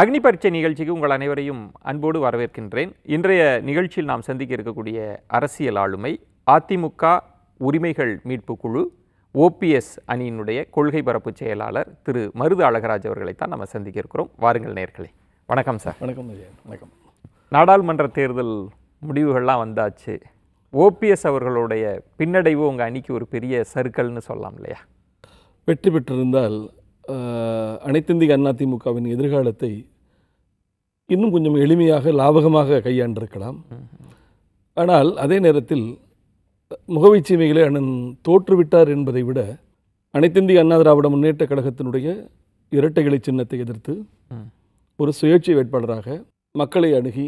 அக்னி பரீட்சை நிகழ்ச்சிக்கு உங்கள் அனைவரையும் அன்போடு வரவேற்கின்றேன் இன்றைய நிகழ்ச்சியில் நாம் சந்திக்க இருக்கக்கூடிய அரசியல் ஆளுமை அதிமுக உரிமைகள் மீட்பு குழு ஓபிஎஸ் அணியினுடைய கொள்கை பரப்பு செயலாளர் திரு மருது அழகராஜ் அவர்களைத்தான் நம்ம சந்திக்க இருக்கிறோம் வாருங்கள் நேர்களை வணக்கம் சார் வணக்கம் வணக்கம் நாடாளுமன்ற தேர்தல் முடிவுகள்லாம் வந்தாச்சு ஓபிஎஸ் அவர்களுடைய பின்னடைவு உங்கள் அணிக்கு ஒரு பெரிய சருக்கல்னு சொல்லலாம் இல்லையா வெற்றி பெற்றிருந்தால் அனைத்திந்திய அதிமுகவின் எதிர்காலத்தை இன்னும் கொஞ்சம் எளிமையாக லாபகமாக கையாண்டிருக்கலாம் ஆனால் அதே நேரத்தில் முகவை சீமைகளை அண்ணன் தோற்றுவிட்டார் என்பதை விட அனைத்திந்திய அண்ணா திராவிட முன்னேற்ற கழகத்தினுடைய இரட்டைகளை சின்னத்தை எதிர்த்து ஒரு சுயேட்சை வேட்பாளராக மக்களை அணுகி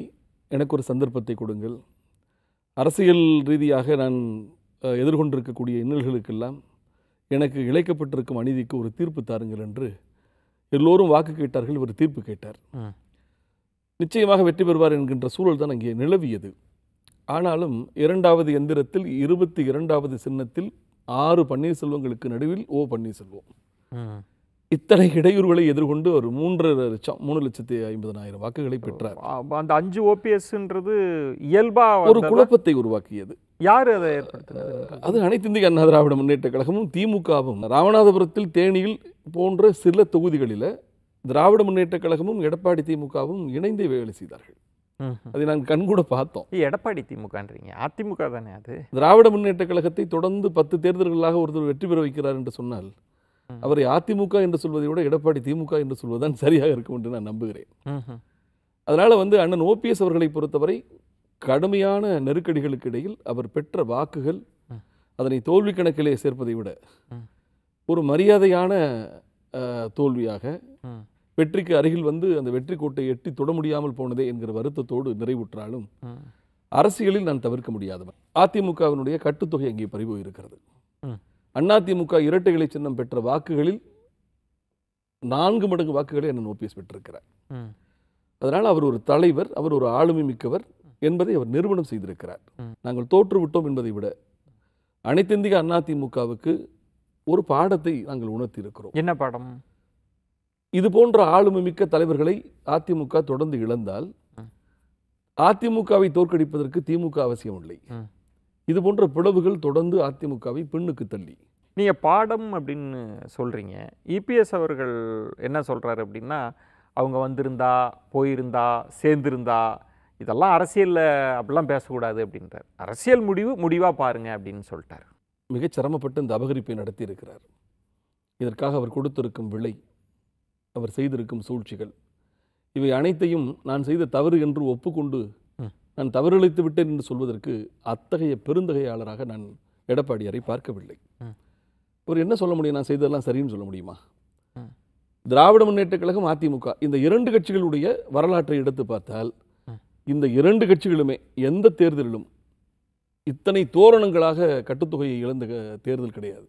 எனக்கு ஒரு சந்தர்ப்பத்தை கொடுங்கள் அரசியல் ரீதியாக நான் எதிர்கொண்டிருக்கக்கூடிய இன்னல்களுக்கெல்லாம் எனக்கு இழைக்கப்பட்டிருக்கும் அநீதிக்கு ஒரு தீர்ப்பு தாருங்கள் என்று எல்லோரும் வாக்கு கேட்டார்கள் இவர் தீர்ப்பு கேட்டார் நிச்சயமாக வெற்றி பெறுவார் என்கின்ற சூழல் தான் அங்கே நிலவியது ஆனாலும் இரண்டாவது எந்திரத்தில் இருபத்தி இரண்டாவது சின்னத்தில் ஆறு பன்னீர்செல்வங்களுக்கு நடுவில் ஓ பன்னீர்செல்வம் இத்தனை இடையூறுகளை எதிர்கொண்டு ஒரு மூன்று லட்சம் மூணு லட்சத்தி ஐம்பதனாயிரம் வாக்குகளை பெற்றார் அந்த அஞ்சு ஓபிஎஸ்ன்றது இயல்பா ஒரு குழப்பத்தை உருவாக்கியது யார் அதை ஏற்படுத்தினது அது அனைத்து இந்திய அண்ணா திராவிட முன்னேற்ற கழகமும் திமுகவும் ராமநாதபுரத்தில் தேனியில் போன்ற சில தொகுதிகளில் திராவிட முன்னேற்ற கழகமும் எடப்பாடி திமுகவும் இணைந்து வேலை செய்தார்கள் அதை நாங்கள் கண்கூட பார்த்தோம் எடப்பாடி திமுகன்றீங்க அதிமுக தானே அது திராவிட முன்னேற்ற கழகத்தை தொடர்ந்து பத்து தேர்தல்களாக ஒருத்தர் வெற்றி பெற வைக்கிறார் என்று சொன்னால் அவரை அதிமுக என்று சொல்வதை விட எடப்பாடி திமுக என்று சொல்வதுதான் சரியாக இருக்கும் என்று நான் நம்புகிறேன் அதனால் வந்து அண்ணன் ஓபிஎஸ் அவர்களை பொறுத்தவரை கடுமையான நெருக்கடிகளுக்கு இடையில் அவர் பெற்ற வாக்குகள் அதனை தோல்வி கணக்கிலே சேர்ப்பதை விட ஒரு மரியாதையான தோல்வியாக வெற்றிக்கு அருகில் வந்து அந்த வெற்றி கோட்டை எட்டி தொட முடியாமல் போனதே என்கிற வருத்தத்தோடு நிறைவுற்றாலும் அரசியலில் நான் தவிர்க்க முடியாதவன் அதிமுகவினுடைய கட்டுத்தொகை அங்கே பறிபோயிருக்கிறது இருக்கிறது அதிமுக இரட்டைகளை சின்னம் பெற்ற வாக்குகளில் நான்கு மடங்கு வாக்குகளை என்ன ஓபிஎஸ் பெற்றிருக்கிறார் அதனால் அவர் ஒரு தலைவர் அவர் ஒரு ஆளுமை மிக்கவர் என்பதை அவர் நிறுவனம் செய்திருக்கிறார் நாங்கள் தோற்றுவிட்டோம் என்பதை விட அனைத்திந்திய அதிமுகவுக்கு ஒரு பாடத்தை நாங்கள் உணர்த்தியிருக்கிறோம் என்ன பாடம் இது போன்ற மிக்க தலைவர்களை அதிமுக தொடர்ந்து இழந்தால் அதிமுகவை தோற்கடிப்பதற்கு திமுக அவசியம் இல்லை இது போன்ற பிளவுகள் தொடர்ந்து அதிமுகவை பெண்ணுக்கு தள்ளி நீங்கள் பாடம் அப்படின்னு சொல்கிறீங்க இபிஎஸ் அவர்கள் என்ன சொல்கிறாரு அப்படின்னா அவங்க வந்திருந்தா போயிருந்தா சேர்ந்திருந்தா இதெல்லாம் அரசியலில் அப்படிலாம் பேசக்கூடாது அப்படின்றார் அரசியல் முடிவு முடிவாக பாருங்கள் அப்படின்னு சொல்லிட்டார் மிகச் சிரமப்பட்டு இந்த அபகரிப்பை நடத்தி இருக்கிறார் இதற்காக அவர் கொடுத்திருக்கும் விலை அவர் செய்திருக்கும் சூழ்ச்சிகள் இவை அனைத்தையும் நான் செய்த தவறு என்று ஒப்புக்கொண்டு நான் தவறிழைத்து விட்டேன் என்று சொல்வதற்கு அத்தகைய பெருந்தகையாளராக நான் எடப்பாடியாரை பார்க்கவில்லை அவர் என்ன சொல்ல முடியும் நான் செய்ததெல்லாம் சரின்னு சொல்ல முடியுமா திராவிட முன்னேற்ற கழகம் அதிமுக இந்த இரண்டு கட்சிகளுடைய வரலாற்றை எடுத்து பார்த்தால் இந்த இரண்டு கட்சிகளுமே எந்த தேர்தலிலும் இத்தனை தோரணங்களாக கட்டுத்தொகையை இழந்த தேர்தல் கிடையாது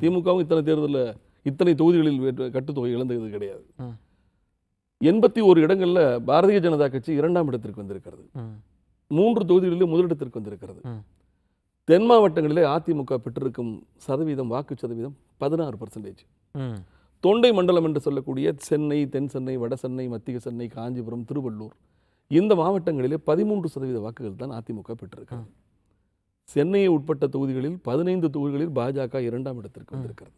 திமுகவும் இத்தனை தேர்தலில் இத்தனை தொகுதிகளில் கட்டுத்தொகை இழந்தது கிடையாது எண்பத்தி ஒரு இடங்களில் பாரதிய ஜனதா கட்சி இரண்டாம் இடத்திற்கு வந்திருக்கிறது மூன்று தொகுதிகளிலும் முதலிடத்திற்கு வந்திருக்கிறது தென் மாவட்டங்களிலே அதிமுக பெற்றிருக்கும் சதவீதம் வாக்கு சதவீதம் பதினாறு பர்சன்டேஜ் தொண்டை மண்டலம் என்று சொல்லக்கூடிய சென்னை தென் சென்னை வட சென்னை மத்திய சென்னை காஞ்சிபுரம் திருவள்ளூர் இந்த மாவட்டங்களிலே பதிமூன்று சதவீத வாக்குகள் தான் அதிமுக பெற்றிருக்கிறது சென்னையை உட்பட்ட தொகுதிகளில் பதினைந்து தொகுதிகளில் பாஜக இரண்டாம் இடத்திற்கு வந்திருக்கிறது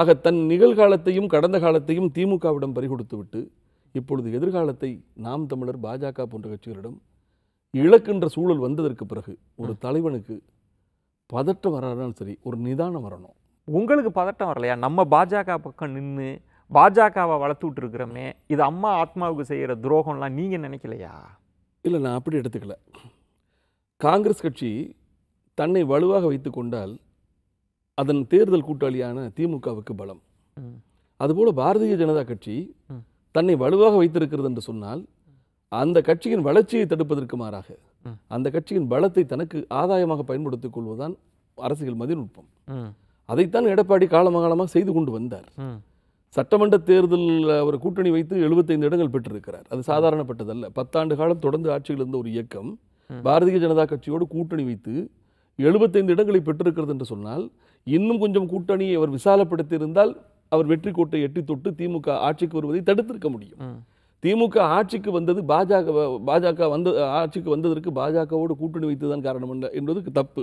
ஆக தன் நிகழ்காலத்தையும் கடந்த காலத்தையும் திமுகவிடம் பறிகொடுத்துவிட்டு இப்பொழுது எதிர்காலத்தை நாம் தமிழர் பாஜக போன்ற கட்சிகளிடம் இழக்கின்ற சூழல் வந்ததற்கு பிறகு ஒரு தலைவனுக்கு பதட்டம் வராதான் சரி ஒரு நிதானம் வரணும் உங்களுக்கு பதட்டம் வரலையா நம்ம பாஜக பக்கம் நின்று பாஜகவை வளர்த்து விட்டுருக்குறோமே இது அம்மா ஆத்மாவுக்கு செய்கிற துரோகம்லாம் நீங்கள் நினைக்கலையா இல்லை நான் அப்படி எடுத்துக்கல காங்கிரஸ் கட்சி தன்னை வலுவாக வைத்து கொண்டால் அதன் தேர்தல் கூட்டாளியான திமுகவுக்கு பலம் அதுபோல் பாரதிய ஜனதா கட்சி தன்னை வலுவாக வைத்திருக்கிறது என்று சொன்னால் அந்த கட்சியின் வளர்ச்சியை தடுப்பதற்கு மாறாக அந்த கட்சியின் பலத்தை தனக்கு ஆதாயமாக பயன்படுத்திக் கொள்வதுதான் அரசியல் மதிநுட்பம் அதைத்தான் எடப்பாடி காலமாக செய்து கொண்டு வந்தார் சட்டமன்ற தேர்தலில் அவர் கூட்டணி வைத்து எழுபத்தைந்து இடங்கள் பெற்றிருக்கிறார் அது சாதாரணப்பட்டதல்ல பத்தாண்டு காலம் தொடர்ந்து ஆட்சியில் இருந்த ஒரு இயக்கம் பாரதிய ஜனதா கட்சியோடு கூட்டணி வைத்து எழுபத்தைந்து இடங்களை பெற்றிருக்கிறது என்று சொன்னால் இன்னும் கொஞ்சம் கூட்டணியை அவர் விசாலப்படுத்தியிருந்தால் அவர் வெற்றி கோட்டை எட்டி தொட்டு திமுக ஆட்சிக்கு வருவதை தடுத்திருக்க முடியும் திமுக ஆட்சிக்கு வந்தது பாஜக பாஜக வந்த ஆட்சிக்கு வந்ததற்கு பாஜகவோடு கூட்டணி வைத்ததான் காரணம் என்பதுக்கு தப்பு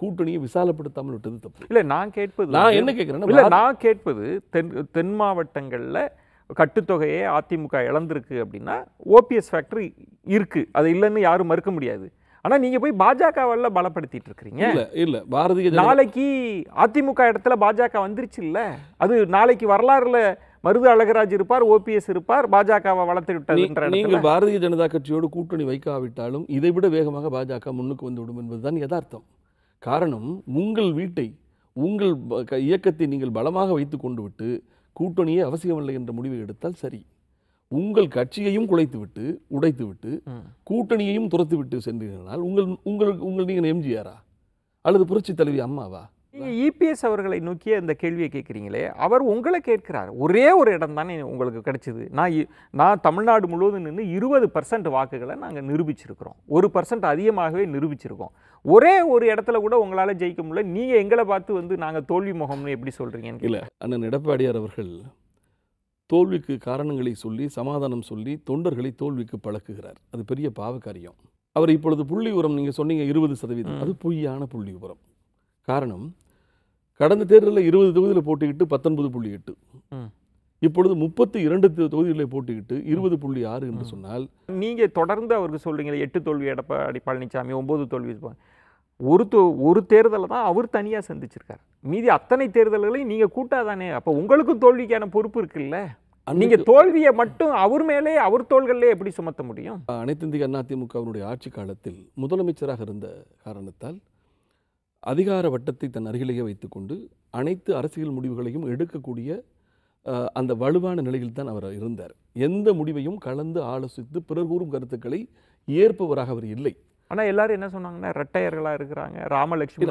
கூட்டணியை விசாலப்படுத்தாமல் விட்டது தப்பு இல்லை நான் கேட்பது நான் என்ன கேட்குறேன்னா நான் கேட்பது தென் தென் மாவட்டங்களில் கட்டுத்தொகையை அதிமுக இழந்திருக்கு அப்படின்னா ஓபிஎஸ் ஃபேக்டரி இருக்குது அது இல்லைன்னு யாரும் மறுக்க முடியாது ஆனால் நீங்கள் போய் பாஜகவெல்லாம் பலப்படுத்திட்டு இருக்கிறீங்க இல்லை இல்லை பாரதிய நாளைக்கு அதிமுக இடத்துல பாஜக வந்துருச்சு இல்லை அது நாளைக்கு வரலாறுல மருது அழகராஜ் இருப்பார் ஓபிஎஸ் இருப்பார் பாஜகவை வளர்த்து விட்டார் நீங்கள் பாரதிய ஜனதா கட்சியோடு கூட்டணி வைக்காவிட்டாலும் இதை விட வேகமாக பாஜக முன்னுக்கு வந்து விடும் என்பதுதான் யதார்த்தம் காரணம் உங்கள் வீட்டை உங்கள் இயக்கத்தை நீங்கள் பலமாக வைத்து கொண்டு விட்டு கூட்டணியே அவசியமில்லை என்ற முடிவை எடுத்தால் சரி உங்கள் கட்சியையும் குலைத்துவிட்டு உடைத்துவிட்டு கூட்டணியையும் துரத்துவிட்டு சென்றீர்களால் உங்கள் உங்களுக்கு உங்கள் நீங்கள் எம்ஜிஆரா அல்லது புரட்சி தலைவி அம்மாவா நீங்கள் இபிஎஸ் e அவர்களை நோக்கிய அந்த கேள்வியை கேட்குறீங்களே அவர் உங்களை கேட்குறாரு ஒரே ஒரு இடம் தானே உங்களுக்கு கிடைச்சிது நான் நான் தமிழ்நாடு முழுவதும் நின்று இருபது பர்சன்ட் வாக்குகளை நாங்கள் நிரூபிச்சிருக்கிறோம் ஒரு பர்சன்ட் அதிகமாகவே நிரூபிச்சிருக்கோம் ஒரே ஒரு இடத்துல கூட உங்களால் ஜெயிக்க முடியல நீங்கள் எங்களை பார்த்து வந்து நாங்கள் தோல்வி முகம்னு எப்படி சொல்கிறீங்கன்னு இல்லை அண்ணன் எடப்பாடியார் அவர்கள் தோல்விக்கு காரணங்களை சொல்லி சமாதானம் சொல்லி தொண்டர்களை தோல்விக்கு பழக்குகிறார் அது பெரிய பாவகாரியம் அவர் இப்பொழுது புள்ளி உரம் நீங்கள் சொன்னீங்க இருபது சதவீதம் அது பொய்யான புள்ளி உரம் காரணம் கடந்த தேர்தலில் இருபது தொகுதியில் போட்டிக்கிட்டு பத்தொன்பது புள்ளி எட்டு இப்பொழுது முப்பத்தி இரண்டு தொகுதிகளை போட்டிக்கிட்டு இருபது புள்ளி ஆறு என்று சொன்னால் நீங்கள் தொடர்ந்து அவருக்கு சொல்கிறீங்களே எட்டு தோல்வி எடப்பாடி பழனிசாமி ஒம்பது தோல்வி ஒரு தோ ஒரு தேர்தலை தான் அவர் தனியாக சந்திச்சிருக்கார் மீதி அத்தனை தேர்தல்களையும் நீங்கள் கூட்டாதானே அப்போ உங்களுக்கும் தோல்விக்கான பொறுப்பு இருக்குல்ல நீங்கள் தோல்வியை மட்டும் அவர் மேலே அவர் தோள்களே எப்படி சுமத்த முடியும் அனைத்து இந்திய அதிமுகவினுடைய ஆட்சி காலத்தில் முதலமைச்சராக இருந்த காரணத்தால் அதிகார வட்டத்தை தன் அருகிலேயே வைத்துக்கொண்டு அனைத்து அரசியல் முடிவுகளையும் எடுக்கக்கூடிய அந்த வலுவான நிலையில் தான் அவர் இருந்தார் எந்த முடிவையும் கலந்து ஆலோசித்து பிறர் கூறும் கருத்துக்களை ஏற்பவராக அவர் இல்லை ஆனால் எல்லாரும் என்ன சொன்னாங்கன்னா ரெட்டையர்களாக இருக்கிறாங்க ராமலட்சுமி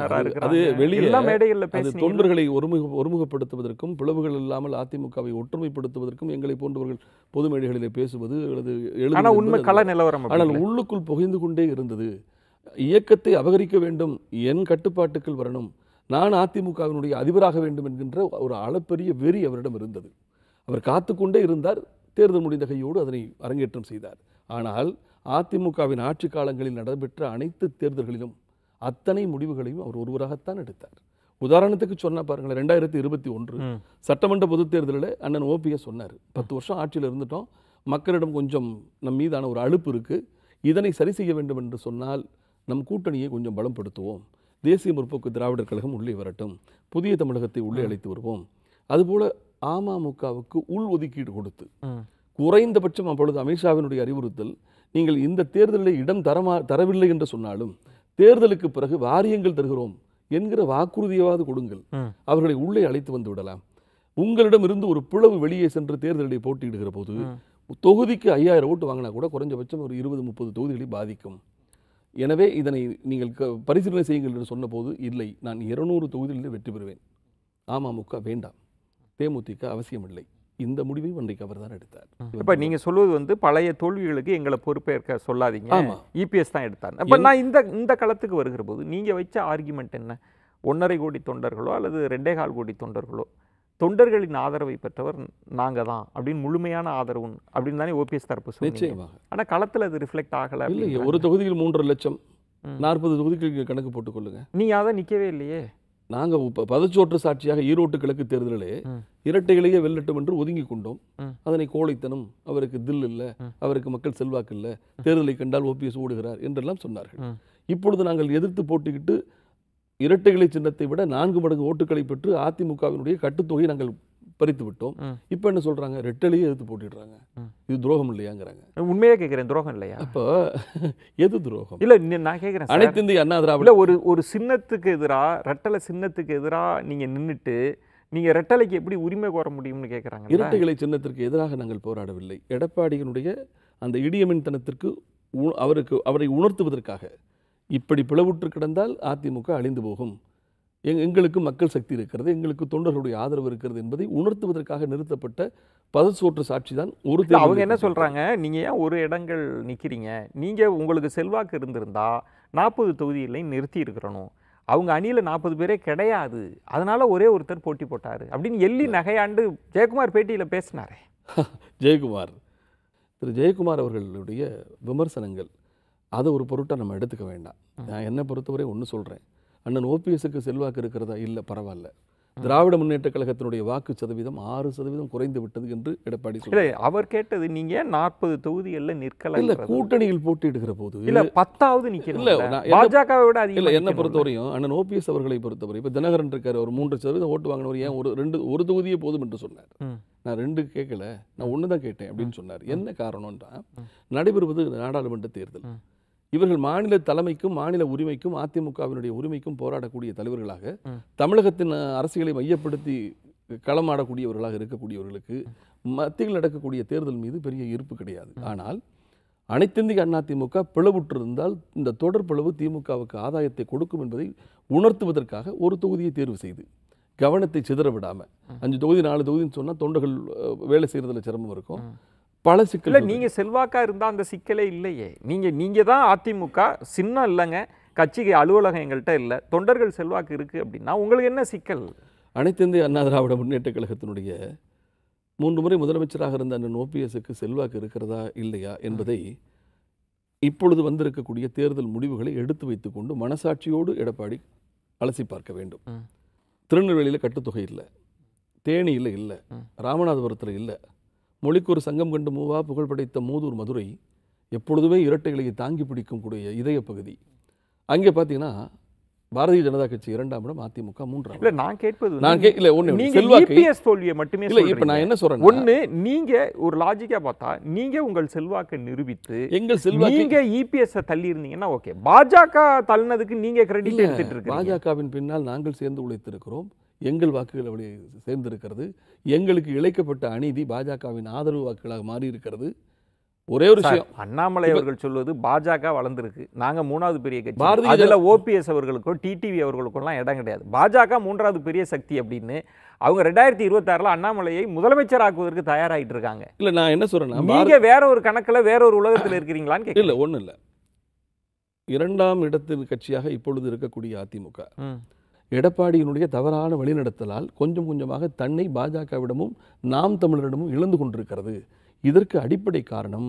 அது வெளியில் மேடையில் அது தொண்டர்களை ஒருமுக ஒருமுகப்படுத்துவதற்கும் பிளவுகள் இல்லாமல் அதிமுகவை ஒற்றுமைப்படுத்துவதற்கும் எங்களை போன்றவர்கள் பொது மேடைகளிலே பேசுவது அல்லது உண்மை கல நிலவரம் ஆனால் உள்ளுக்குள் புகைந்து கொண்டே இருந்தது இயக்கத்தை அபகரிக்க வேண்டும் என் கட்டுப்பாட்டுக்குள் வரணும் நான் அதிமுகவினுடைய அதிபராக வேண்டும் என்கின்ற ஒரு அளப்பெரிய வெறி அவரிடம் இருந்தது அவர் காத்துக்கொண்டே இருந்தார் தேர்தல் முடிந்த கையோடு அதனை அரங்கேற்றம் செய்தார் ஆனால் அதிமுகவின் ஆட்சி காலங்களில் நடைபெற்ற அனைத்து தேர்தல்களிலும் அத்தனை முடிவுகளையும் அவர் ஒருவராகத்தான் எடுத்தார் உதாரணத்துக்கு சொன்ன பாருங்களேன் ரெண்டாயிரத்தி இருபத்தி ஒன்று சட்டமன்ற பொதுத் தேர்தலில் அண்ணன் ஓபிஎஸ் சொன்னார் பத்து வருஷம் ஆட்சியில் இருந்துட்டோம் மக்களிடம் கொஞ்சம் நம் மீதான ஒரு அழுப்பு இருக்குது இதனை சரி செய்ய வேண்டும் என்று சொன்னால் நம் கூட்டணியை கொஞ்சம் பலப்படுத்துவோம் தேசிய முற்போக்கு திராவிடர் கழகம் உள்ளே வரட்டும் புதிய தமிழகத்தை உள்ளே அழைத்து வருவோம் அதுபோல அமமுகவுக்கு உள் ஒதுக்கீடு கொடுத்து குறைந்தபட்சம் அப்பொழுது அமித்ஷாவினுடைய அறிவுறுத்தல் நீங்கள் இந்த தேர்தலில் இடம் தரமா தரவில்லை என்று சொன்னாலும் தேர்தலுக்கு பிறகு வாரியங்கள் தருகிறோம் என்கிற வாக்குறுதியாவது கொடுங்கள் அவர்களை உள்ளே அழைத்து வந்து விடலாம் உங்களிடம் இருந்து ஒரு பிளவு வெளியே சென்று தேர்தலில் போட்டியிடுகிற போது தொகுதிக்கு ஐயாயிரம் ஓட்டு வாங்கினா கூட குறைஞ்சபட்சம் ஒரு இருபது முப்பது தொகுதிகளை பாதிக்கும் எனவே இதனை நீங்கள் பரிசீலனை செய்யுங்கள் என்று சொன்னபோது இல்லை நான் இருநூறு தொகுதியிலிருந்து வெற்றி பெறுவேன் அமமுக வேண்டாம் தேமுதிக அவசியம் இல்லை இந்த முடிவை அன்றைக்கு அவர் தான் எடுத்தார் இப்போ நீங்கள் சொல்வது வந்து பழைய தோல்விகளுக்கு எங்களை பொறுப்பேற்க சொல்லாதீங்க இபிஎஸ் e தான் எடுத்தார் அப்போ நான் இந்த இந்த களத்துக்கு வருகிற போது நீங்கள் வச்ச ஆர்குமெண்ட் என்ன ஒன்றரை கோடி தொண்டர்களோ அல்லது ரெண்டே கால் கோடி தொண்டர்களோ தொண்டர்களின் ஆதரவை பெற்றவர் நாங்கள் தான் அப்படின்னு முழுமையான ஆதரவு அப்படின்னு தானே ஓபிஎஸ் தரப்பு நிச்சயமாக ஆனால் களத்தில் அது ரிஃப்ளெக்ட் ஆகலை ஒரு தொகுதியில் மூன்றரை லட்சம் நாற்பது தொகுதிகளுக்கு கணக்கு போட்டுக்கொள்ளுங்க நீ அதான் நிற்கவே இல்லையே நாங்கள் இப்போ பதச்சோற்று சாட்சியாக ஈரோட்டு கிழக்கு தேர்தலிலே இரட்டைகளையே வெள்ளட்டும் என்று ஒதுங்கி கொண்டோம் அதனை கோழைத்தனம் அவருக்கு தில் இல்லை அவருக்கு மக்கள் செல்வாக்கு இல்லை தேர்தலை கண்டால் ஓபிஎஸ் ஓடுகிறார் என்றெல்லாம் சொன்னார்கள் இப்பொழுது நாங்கள் எதிர்த்து போட்டுக்கிட்டு இரட்டைகளை சின்னத்தை விட நான்கு மடங்கு ஓட்டுகளை பெற்று அதிமுகவினுடைய கட்டுத்தொகையை நாங்கள் பறித்து விட்டோம் இப்ப என்ன சொல்றாங்க ரெட்டலையே எதிர்த்து போட்டிடுறாங்க இது துரோகம் இல்லையாங்கிறாங்க உண்மையாக கேட்கிறேன் துரோகம் இல்லையா அப்போ எது துரோகம் இல்ல நான் கேட்கிறேன் அனைத்து இந்திய அண்ணா திராவிட ஒரு ஒரு சின்னத்துக்கு எதிராக ரெட்டலை சின்னத்துக்கு எதிராக நீங்க நின்றுட்டு நீங்க ரெட்டலைக்கு எப்படி உரிமை கோர முடியும்னு கேட்கறாங்க இரட்டைகளை சின்னத்திற்கு எதிராக நாங்கள் போராடவில்லை எடப்பாடியினுடைய அந்த இடியமின் தனத்திற்கு அவருக்கு அவரை உணர்த்துவதற்காக இப்படி பிளவுற்று கிடந்தால் அதிமுக அழிந்து போகும் எங் எங்களுக்கு மக்கள் சக்தி இருக்கிறது எங்களுக்கு தொண்டர்களுடைய ஆதரவு இருக்கிறது என்பதை உணர்த்துவதற்காக நிறுத்தப்பட்ட பதல் சோற்று சாட்சி தான் ஒரு அவங்க என்ன சொல்கிறாங்க நீங்கள் ஏன் ஒரு இடங்கள் நிற்கிறீங்க நீங்கள் உங்களுக்கு செல்வாக்கு இருந்திருந்தா நாற்பது தொகுதிகளையும் நிறுத்தி இருக்கிறணும் அவங்க அணியில் நாற்பது பேரே கிடையாது அதனால் ஒரே ஒருத்தர் போட்டி போட்டார் அப்படின்னு எள்ளி நகையாண்டு ஜெயக்குமார் பேட்டியில் பேசினாரே ஜெயக்குமார் திரு ஜெயக்குமார் அவர்களுடைய விமர்சனங்கள் அதை ஒரு பொருட்டை நம்ம எடுத்துக்க வேண்டாம் நான் என்னை பொறுத்தவரை ஒன்று சொல்கிறேன் அண்ணன் ஓபிஎஸ்க்கு செல்வாக்கு இருக்கிறதா இல்லை பரவாயில்ல திராவிட முன்னேற்ற கழகத்தினுடைய வாக்கு சதவீதம் ஆறு சதவீதம் குறைந்து விட்டது என்று எடப்பாடி அவர் கேட்டது நீங்க நாற்பது தொகுதிகளில் நிற்கலாம் இல்ல கூட்டணியில் போட்டியிடுகிற போது இல்ல பத்தாவது பாஜக இல்லை பாஜகவை விட இல்ல என்ன பொறுத்தவரையும் அண்ணன் ஓபிஎஸ் அவர்களை பொறுத்தவரை இப்ப தினகரன் இருக்கார் ஒரு மூன்று சதவீதம் ஓட்டு வாங்கினவர் ஏன் ஒரு ரெண்டு ஒரு தொகுதியே போதும் என்று சொன்னார் நான் ரெண்டு கேட்கல நான் ஒண்ணுதான் கேட்டேன் அப்படின்னு சொன்னார் என்ன காரணம்ன்றா நடைபெறுவது நாடாளுமன்ற தேர்தல் இவர்கள் மாநில தலைமைக்கும் மாநில உரிமைக்கும் அதிமுகவினுடைய உரிமைக்கும் போராடக்கூடிய தலைவர்களாக தமிழகத்தின் அரசியலை மையப்படுத்தி களமாடக்கூடியவர்களாக இருக்கக்கூடியவர்களுக்கு மத்தியில் நடக்கக்கூடிய தேர்தல் மீது பெரிய ஈர்ப்பு கிடையாது ஆனால் அனைத்திந்திய அதிமுக பிளவுற்றிருந்தால் இந்த தொடர் பிளவு திமுகவுக்கு ஆதாயத்தை கொடுக்கும் என்பதை உணர்த்துவதற்காக ஒரு தொகுதியை தேர்வு செய்து கவனத்தை சிதற விடாமல் அஞ்சு தொகுதி நாலு தொகுதின்னு சொன்னால் தொண்டர்கள் வேலை செய்கிறதுல சிரமம் இருக்கும் பல சிக்கல் நீங்கள் செல்வாக்காக இருந்தால் அந்த சிக்கலே இல்லையே நீங்கள் நீங்கள் தான் அதிமுக சின்னம் இல்லைங்க கட்சிக்கு அலுவலகம் எங்கள்கிட்ட இல்லை தொண்டர்கள் செல்வாக்கு இருக்குது அப்படின்னா உங்களுக்கு என்ன சிக்கல் அனைத்து இந்திய அண்ணா திராவிட முன்னேற்ற கழகத்தினுடைய மூன்று முறை முதலமைச்சராக இருந்த அண்ணன் ஓபிஎஸ்க்கு செல்வாக்கு இருக்கிறதா இல்லையா என்பதை இப்பொழுது வந்திருக்கக்கூடிய தேர்தல் முடிவுகளை எடுத்து வைத்துக்கொண்டு மனசாட்சியோடு எடப்பாடி அலசி பார்க்க வேண்டும் திருநெல்வேலியில் கட்டுத்தொகை இல்லை தேனியில் இல்லை ராமநாதபுரத்தில் இல்லை மொழிக்கு சங்கம் கண்டு மூவா புகழ் மூதூர் மதுரை எப்பொழுதுமே இரட்டைகளை தாங்கி பிடிக்கும் கூடிய இதய பகுதி அங்கே பார்த்தீங்கன்னா பாரதிய ஜனதா கட்சி இரண்டாம் இடம் அதிமுக மூன்றாம் இல்ல நான் கேட்பது நான் கே இல்ல ஒண்ணு செல்வாக்கு e தோல்வியை மட்டுமே இல்ல இப்போ நான் என்ன சொல்றேன் ஒண்ணு நீங்க ஒரு லாஜிக்கா பார்த்தா நீங்க உங்கள் செல்வாக்கை நிரூபித்து எங்கள் செல்வாக்கு நீங்க இபிஎஸ் e தள்ளி இருந்தீங்கன்னா ஓகே பாஜக தள்ளினதுக்கு நீங்க கிரெடிட் எடுத்துட்டு இருக்கீங்க பாஜகவின் பின்னால் நாங்கள் சேர்ந்து உழைத்திருக்கிறோம் எங்கள் வாக்குகள் அப்படி சேர்ந்திருக்கிறது எங்களுக்கு இழைக்கப்பட்ட அநீதி பாஜகவின் ஆதரவு வாக்குகளாக மாறி இருக்கிறது ஒரே ஒரு விஷயம் அண்ணாமலை அவர்கள் சொல்வது பாஜக வளர்ந்துருக்கு நாங்க மூணாவது பெரிய கட்சி பாரதிய அதில் ஓபிஎஸ் அவர்களுக்கும் டிடிவி அவர்களுக்கும்லாம் இடம் கிடையாது பாஜக மூன்றாவது பெரிய சக்தி அப்படின்னு அவங்க ரெண்டாயிரத்தி இருபத்தாறில் அண்ணாமலையை முதலமைச்சர் ஆக்குவதற்கு தயாராகிட்டு இருக்காங்க இல்லை நான் என்ன சொல்றேன் நீங்க வேற ஒரு கணக்கில் வேற ஒரு உலகத்தில் இருக்கிறீங்களான்னு கேட்கல இல்லை ஒன்றும் இல்லை இரண்டாம் இடத்தின் கட்சியாக இப்பொழுது இருக்கக்கூடிய அதிமுக எடப்பாடியினுடைய தவறான வழிநடத்தலால் கொஞ்சம் கொஞ்சமாக தன்னை பாஜகவிடமும் நாம் தமிழரிடமும் இழந்து கொண்டிருக்கிறது இதற்கு அடிப்படை காரணம்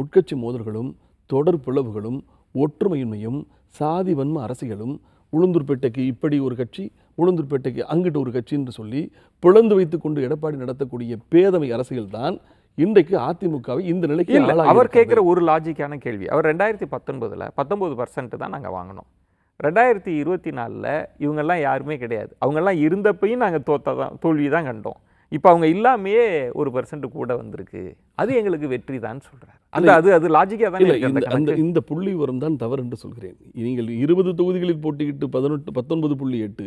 உட்கட்சி மோதல்களும் தொடர் பிளவுகளும் ஒற்றுமையின்மையும் சாதி வன்ம அரசியலும் உளுந்தூர்பேட்டைக்கு இப்படி ஒரு கட்சி உளுந்தூர்பேட்டைக்கு அங்கிட்டு ஒரு கட்சி என்று சொல்லி பிளந்து வைத்துக்கொண்டு எடப்பாடி நடத்தக்கூடிய பேதமை அரசியல்தான் இன்றைக்கு அதிமுகவை இந்த நிலைக்கு அவர் கேட்குற ஒரு லாஜிக்கான கேள்வி அவர் ரெண்டாயிரத்தி பத்தொன்பதில் பத்தொன்பது பர்சன்ட் தான் நாங்கள் வாங்கினோம் ரெண்டாயிரத்தி இருபத்தி நாலில் இவங்கெல்லாம் யாருமே கிடையாது அவங்கெல்லாம் இருந்தப்பையும் நாங்கள் தோத்த தான் தோல்வி தான் கண்டோம் இப்போ அவங்க இல்லாமையே ஒரு பர்சன்ட் கூட வந்திருக்கு அது எங்களுக்கு வெற்றி தான் சொல்கிறார் அந்த அது அது லாஜிக்காக தான் அந்த இந்த புள்ளி உரம் தான் தவறு என்று சொல்கிறேன் நீங்கள் இருபது தொகுதிகளில் போட்டிக்கிட்டு பதினெட்டு பத்தொன்பது புள்ளி எட்டு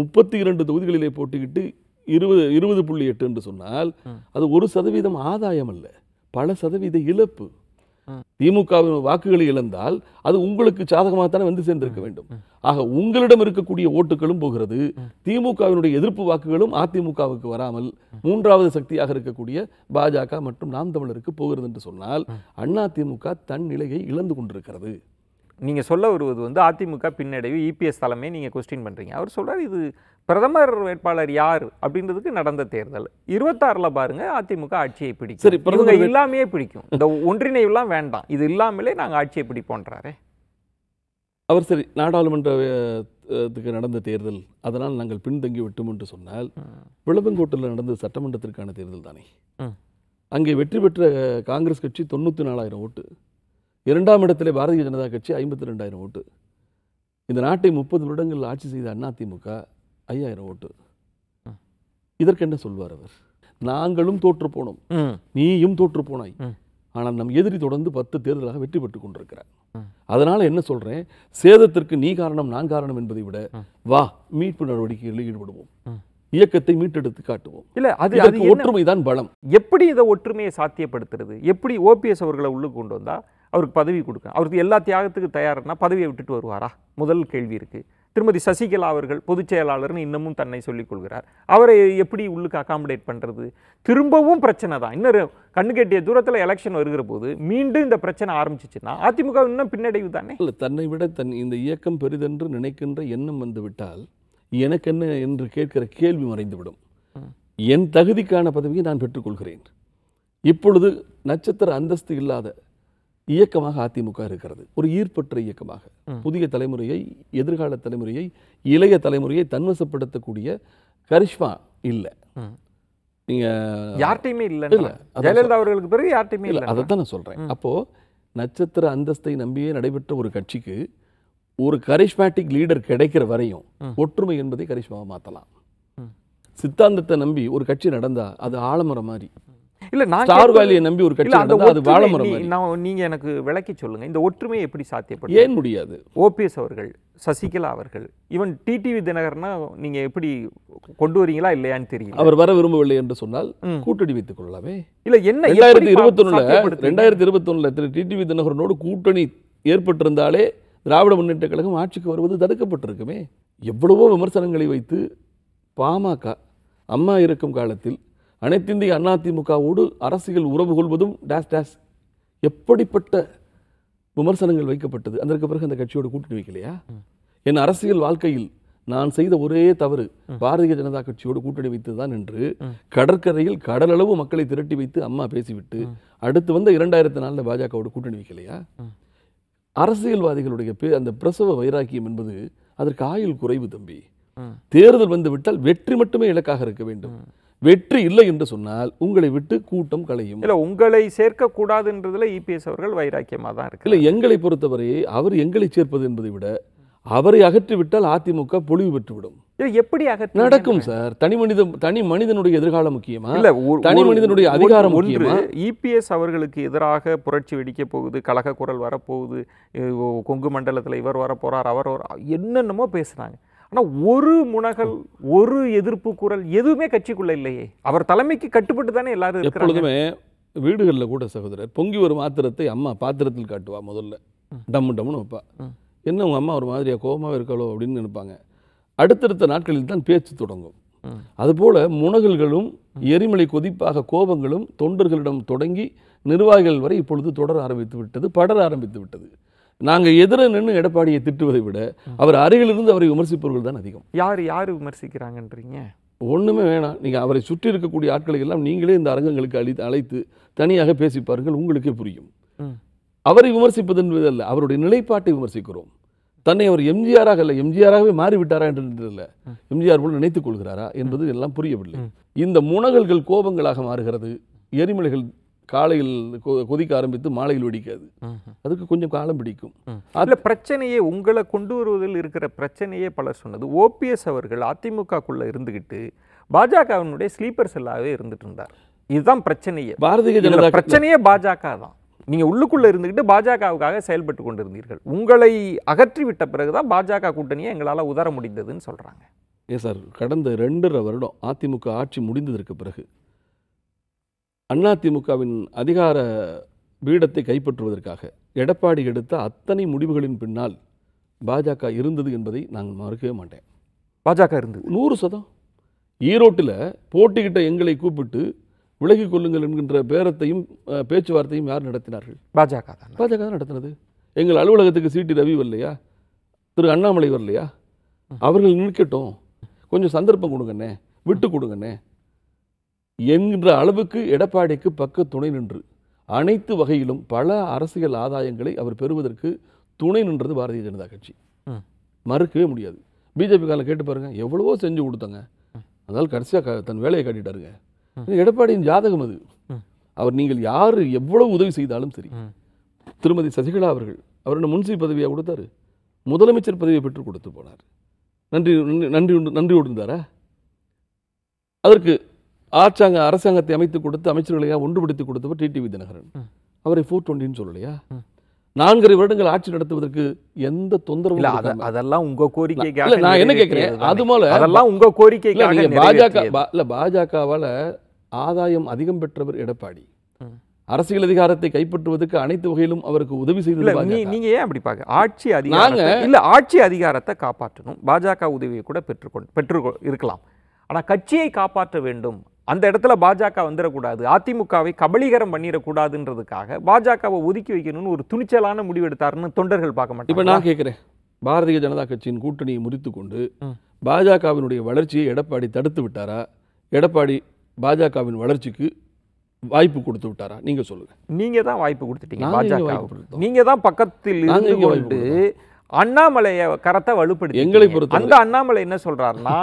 முப்பத்தி இரண்டு தொகுதிகளிலே போட்டிக்கிட்டு இருபது இருபது புள்ளி எட்டு என்று சொன்னால் அது ஒரு சதவீதம் ஆதாயம் அல்ல பல சதவீத இழப்பு திமுகவின் வாக்குகளை இழந்தால் அது உங்களுக்கு சாதகமாகத்தானே வந்து சேர்ந்திருக்க வேண்டும் ஆக உங்களிடம் இருக்கக்கூடிய ஓட்டுகளும் போகிறது திமுகவினுடைய எதிர்ப்பு வாக்குகளும் அதிமுகவுக்கு வராமல் மூன்றாவது சக்தியாக இருக்கக்கூடிய பாஜக மற்றும் நாம் தமிழருக்கு போகிறது என்று சொன்னால் அதிமுக தன் நிலையை இழந்து கொண்டிருக்கிறது நீங்கள் சொல்ல வருவது வந்து அதிமுக பின்னடைவு இபிஎஸ் தலைமை நீங்கள் கொஸ்டின் பண்ணுறீங்க அவர் சொல்கிறார் இது பிரதமர் வேட்பாளர் யார் அப்படின்றதுக்கு நடந்த தேர்தல் இருபத்தாறில் பாருங்கள் அதிமுக ஆட்சியை பிடிக்கும் சரி இவங்க இல்லாமையே பிடிக்கும் இந்த ஒன்றிணைவுலாம் வேண்டாம் இது இல்லாமலே நாங்கள் ஆட்சியை பிடிப்போன்றாரே அவர் சரி நாடாளுமன்றத்துக்கு நடந்த தேர்தல் அதனால் நாங்கள் பின்தங்கி விட்டோம் என்று சொன்னால் விளம்பங்கோட்டில் நடந்த சட்டமன்றத்திற்கான தேர்தல் தானே அங்கே வெற்றி பெற்ற காங்கிரஸ் கட்சி தொண்ணூற்றி நாலாயிரம் ஓட்டு இரண்டாம் இடத்திலே பாரதிய ஜனதா கட்சி ஐம்பத்தி ரெண்டாயிரம் ஓட்டு இந்த நாட்டை முப்பது வருடங்கள் ஆட்சி செய்த அதிமுக ஐயாயிரம் ஓட்டு இதற்கு என்ன சொல்வார் அவர் நாங்களும் தோற்று போனோம் நீயும் தோற்று போனாய் ஆனால் நம் எதிரி தொடர்ந்து பத்து தேர்தலாக வெற்றி பெற்றுக் கொண்டிருக்கிறார் அதனால என்ன சொல்றேன் சேதத்திற்கு நீ காரணம் நான் காரணம் என்பதை விட வா மீட்பு நடவடிக்கைகளில் ஈடுபடுவோம் இயக்கத்தை மீட்டெடுத்து காட்டுவோம் இல்லை அது அது ஒற்றுமை தான் பலம் எப்படி இதை ஒற்றுமையை சாத்தியப்படுத்துறது எப்படி ஓபிஎஸ் அவர்களை உள்ளு கொண்டு வந்தால் அவருக்கு பதவி கொடுக்க அவருக்கு எல்லா தியாகத்துக்கு தயார்னா பதவியை விட்டுட்டு வருவாரா முதல் கேள்வி இருக்குது திருமதி சசிகலா அவர்கள் பொதுச் செயலாளர்னு இன்னமும் தன்னை சொல்லிக் கொள்கிறார் அவரை எப்படி உள்ளுக்கு அகாமடேட் பண்ணுறது திரும்பவும் பிரச்சனை தான் இன்னொரு கண்ணு கட்டிய தூரத்தில் எலெக்ஷன் வருகிற போது மீண்டும் இந்த பிரச்சனை ஆரம்பிச்சிச்சுன்னா அதிமுக இன்னும் பின்னடைவு தானே இல்லை தன்னை விட தன் இந்த இயக்கம் பெரிதென்று நினைக்கின்ற எண்ணம் வந்துவிட்டால் எனக்கு என்ன என்று கேட்கிற கேள்வி மறைந்துவிடும் என் தகுதிக்கான பதவியை நான் பெற்றுக்கொள்கிறேன் இப்பொழுது நட்சத்திர அந்தஸ்து இல்லாத இயக்கமாக அதிமுக இருக்கிறது ஒரு ஈர்ப்பற்ற இயக்கமாக புதிய தலைமுறையை எதிர்கால தலைமுறையை இளைய தலைமுறையை தன்வசப்படுத்தக்கூடிய கரிஷ்மா இல்லை நீங்க யார்கிட்டையுமே இல்லை ஜெயலலிதா அவர்களுக்கு பிறகு யார்கிட்டையுமே இல்லை அதை தான் நான் சொல்றேன் அப்போ நட்சத்திர அந்தஸ்தை நம்பியே நடைபெற்ற ஒரு கட்சிக்கு ஒரு கரிஷ்மேட்டிக் லீடர் கிடைக்கிற வரையும் ஒற்றுமை என்பதை கரிஷ்மாவை மாற்றலாம் சித்தாந்தத்தை நம்பி ஒரு கட்சி நடந்தா அது ஆலமரம் மாதிரி இல்ல நான் நம்பி ஒரு கட்சி அது வாழமரம் நான் நீங்க எனக்கு விளக்கி சொல்லுங்க இந்த ஒற்றுமை எப்படி சாத்தியப்படும் ஏன் முடியாது ஓபிஎஸ் அவர்கள் சசிகலா அவர்கள் ஈவன் டிடிவி தினகர்னா நீங்க எப்படி கொண்டு வரீங்களா இல்லையான்னு தெரியும் அவர் வர விரும்பவில்லை என்று சொன்னால் கூட்டணி வைத்துக் கொள்ளலாமே இல்ல என்ன ரெண்டாயிரத்தி இருபத்தி ஒண்ணுல ரெண்டாயிரத்தி இருபத்தி ஒண்ணுல திரு டிடிவி தினகரனோடு கூட்டணி ஏற்பட்டிருந்தாலே திராவிட முன்னேற்ற கழகம் ஆட்சிக்கு வருவது தடுக்கப்பட்டிருக்குமே எவ்வளவோ விமர்சனங்களை வைத்து பாமக அம்மா இருக்கும் காலத்தில் அனைத்திந்திய அதிமுகவோடு அரசியல் உறவு கொள்வதும் டேஸ் டேஸ் எப்படிப்பட்ட விமர்சனங்கள் வைக்கப்பட்டது அதற்கு பிறகு அந்த கட்சியோடு கூட்டணி வைக்கலையா என் அரசியல் வாழ்க்கையில் நான் செய்த ஒரே தவறு பாரதிய ஜனதா கட்சியோடு கூட்டணி வைத்துதான் என்று கடற்கரையில் கடலளவு மக்களை திரட்டி வைத்து அம்மா பேசிவிட்டு அடுத்து வந்த இரண்டாயிரத்தி நாலில் பாஜகவோடு கூட்டணி வைக்கலையா அரசியல்வாதிகளுடைய பே அந்த பிரசவ வைராக்கியம் என்பது அதற்கு ஆயுள் குறைவு தம்பி தேர்தல் வந்து விட்டால் வெற்றி மட்டுமே இலக்காக இருக்க வேண்டும் வெற்றி இல்லை என்று சொன்னால் உங்களை விட்டு கூட்டம் களையும் இல்லை உங்களை கூடாதுன்றதுல இபிஎஸ் அவர்கள் வைராக்கியமாக தான் இருக்கு இல்லை எங்களை பொறுத்தவரை அவர் எங்களை சேர்ப்பது என்பதை விட அவரை அகற்றிவிட்டால் அதிமுக பொழிவு பெற்றுவிடும் எப்படி அகற்ற நடக்கும் சார் தனி மனித தனி மனிதனுடைய எதிர்காலம் முக்கியமா இல்ல தனி மனிதனுடைய அதிகாரம் ஒன்று இபிஎஸ் அவர்களுக்கு எதிராக புரட்சி வெடிக்க போகுது கழக குரல் வரப்போகுது கொங்கு மண்டலத்தில் இவர் வர போறார் அவர் என்னென்னமோ பேசுறாங்க ஆனால் ஒரு முனகல் ஒரு எதிர்ப்பு குரல் எதுவுமே கட்சிக்குள்ள இல்லையே அவர் தலைமைக்கு கட்டுப்பட்டு தானே எல்லாரும் எப்பொழுதுமே வீடுகளில் கூட சகோதரர் பொங்கி வரும் மாத்திரத்தை அம்மா பாத்திரத்தில் காட்டுவா முதல்ல டம்மு டம்முன்னு வைப்பா என்ன உங்கள் அம்மா ஒரு மாதிரியாக கோபமாக இருக்காளோ அப்படின்னு நினைப்பாங்க அடுத்தடுத்த நாட்களில் தான் பேச்சு தொடங்கும் அதுபோல் முனகல்களும் எரிமலை கொதிப்பாக கோபங்களும் தொண்டர்களிடம் தொடங்கி நிர்வாகிகள் வரை இப்பொழுது தொடர ஆரம்பித்து விட்டது படர ஆரம்பித்து விட்டது நாங்கள் எதிர நின்று எடப்பாடியை திட்டுவதை விட அவர் அருகிலிருந்து அவரை விமர்சிப்பவர்கள் தான் அதிகம் யார் யார் விமர்சிக்கிறாங்கன்றீங்க ஒன்றுமே வேணாம் நீங்கள் அவரை சுற்றி இருக்கக்கூடிய ஆட்களை எல்லாம் நீங்களே இந்த அரங்கங்களுக்கு அழி அழைத்து தனியாக பேசி பாருங்கள் உங்களுக்கே புரியும் அவரை விமர்சிப்பது என்பது அல்ல அவருடைய நிலைப்பாட்டை விமர்சிக்கிறோம் தன்னை அவர் எம்ஜிஆராக இல்லை எம்ஜிஆராகவே மாறிவிட்டாரா என்று இல்லை எம்ஜிஆர் போல் நினைத்துக் கொள்கிறாரா என்பது எல்லாம் புரியவில்லை இந்த முனகல்கள் கோபங்களாக மாறுகிறது எரிமலைகள் காலையில் கொதிக்க ஆரம்பித்து மாலையில் வெடிக்காது அதுக்கு கொஞ்சம் காலம் பிடிக்கும் அதில் பிரச்சனையே உங்களை கொண்டு வருவதில் இருக்கிற பிரச்சனையே பலர் சொன்னது ஓபிஎஸ் அவர்கள் அதிமுகக்குள்ளே இருந்துக்கிட்டு பாஜகவினுடைய ஸ்லீப்பர் செல்லாகவே இருந்துட்டு இருந்தார் இதுதான் பிரச்சனையே பாரதிய ஜனதா பிரச்சனையே பாஜக தான் நீங்கள் உள்ளுக்குள்ளே இருந்துக்கிட்டு பாஜகவுக்காக செயல்பட்டு கொண்டிருந்தீர்கள் உங்களை அகற்றி விட்ட பிறகு தான் பாஜக கூட்டணியை எங்களால் உதர முடிந்ததுன்னு சொல்கிறாங்க ஏ சார் கடந்த ரெண்டரை வருடம் அதிமுக ஆட்சி முடிந்ததற்கு பிறகு அதிமுகவின் அதிகார பீடத்தை கைப்பற்றுவதற்காக எடப்பாடி எடுத்த அத்தனை முடிவுகளின் பின்னால் பாஜக இருந்தது என்பதை நாங்கள் மறுக்கவே மாட்டேன் பாஜக இருந்தது நூறு சதம் ஈரோட்டில் போட்டிக்கிட்ட எங்களை கூப்பிட்டு விலகிக் கொள்ளுங்கள் என்கின்ற பேரத்தையும் பேச்சுவார்த்தையும் யார் நடத்தினார்கள் பாஜக தான் பாஜக தான் நடத்தினது எங்கள் அலுவலகத்துக்கு சிடி ரவி வரலையா திரு அண்ணாமலை வரலையா அவர்கள் நிற்கட்டும் கொஞ்சம் சந்தர்ப்பம் கொடுங்கண்ணே விட்டு கொடுங்கண்ணே என்கின்ற அளவுக்கு எடப்பாடிக்கு பக்க துணை நின்று அனைத்து வகையிலும் பல அரசியல் ஆதாயங்களை அவர் பெறுவதற்கு துணை நின்றது பாரதிய ஜனதா கட்சி மறுக்கவே முடியாது பிஜேபி காலம் கேட்டு பாருங்க எவ்வளவோ செஞ்சு கொடுத்தாங்க அதனால் கடைசியாக தன் வேலையை காட்டிட்டாருங்க எடப்பாடியின் ஜாதகம் அது அவர் நீங்கள் யார் எவ்வளவு உதவி செய்தாலும் சரி திருமதி சசிகலா அவர்கள் அவர் முன்சி பதவியாக கொடுத்தாரு முதலமைச்சர் பதவியை பெற்றுக் கொடுத்து போனார் நன்றி நன்றி நன்றி இருந்தாரா அதற்கு ஆட்சாங்க அரசாங்கத்தை அமைத்து கொடுத்து அமைச்சர்களையா ஒன்றுபடுத்தி கொடுத்தவர் டிடிவி தினகரன் அவரை ஃபோர் டுவெண்ட்டின்னு சொல்லலையா நான்கரை வருடங்கள் ஆட்சி நடத்துவதற்கு எந்த தொந்தரவும் அதெல்லாம் உங்க கோரிக்கை நான் என்ன கேட்கிறேன் அது போல அதெல்லாம் உங்க கோரிக்கை பாஜக இல்ல பாஜகவால ஆதாயம் அதிகம் பெற்றவர் எடப்பாடி அரசியல் அதிகாரத்தை கைப்பற்றுவதற்கு அனைத்து வகையிலும் அவருக்கு உதவி செய்து நீங்க ஏன் அப்படி பாக்க ஆட்சி அதிகாரத்தை இல்ல ஆட்சி அதிகாரத்தை காப்பாற்றணும் பாஜக உதவியை கூட பெற்றுக்கொண்டு பெற்று இருக்கலாம் ஆனா கட்சியை காப்பாற்ற வேண்டும் அந்த இடத்துல பாஜக வந்துடக்கூடாது அதிமுகவை கபலீகரம் பண்ணிடக்கூடாதுன்றதுக்காக பாஜகவை ஒதுக்கி வைக்கணும்னு ஒரு துணிச்சலான முடிவு எடுத்தாருன்னு தொண்டர்கள் பார்க்க மாட்டேன் இப்போ நான் கேட்குறேன் பாரதிய ஜனதா கட்சியின் கூட்டணியை முறித்து கொண்டு பாஜகவினுடைய வளர்ச்சியை எடப்பாடி தடுத்து விட்டாரா எடப்பாடி பாஜகவின் வளர்ச்சிக்கு வாய்ப்பு கொடுத்து விட்டாரா நீங்க சொல்லுங்க நீங்க தான் வாய்ப்பு கொடுத்துட்டீங்க பாஜக நீங்கள் தான் பக்கத்தில் இருந்து கொண்டு அண்ணாமலையை கரத்தை வலுப்படுத்தி எங்களை பொறுத்து அந்த அண்ணாமலை என்ன சொல்றாருன்னா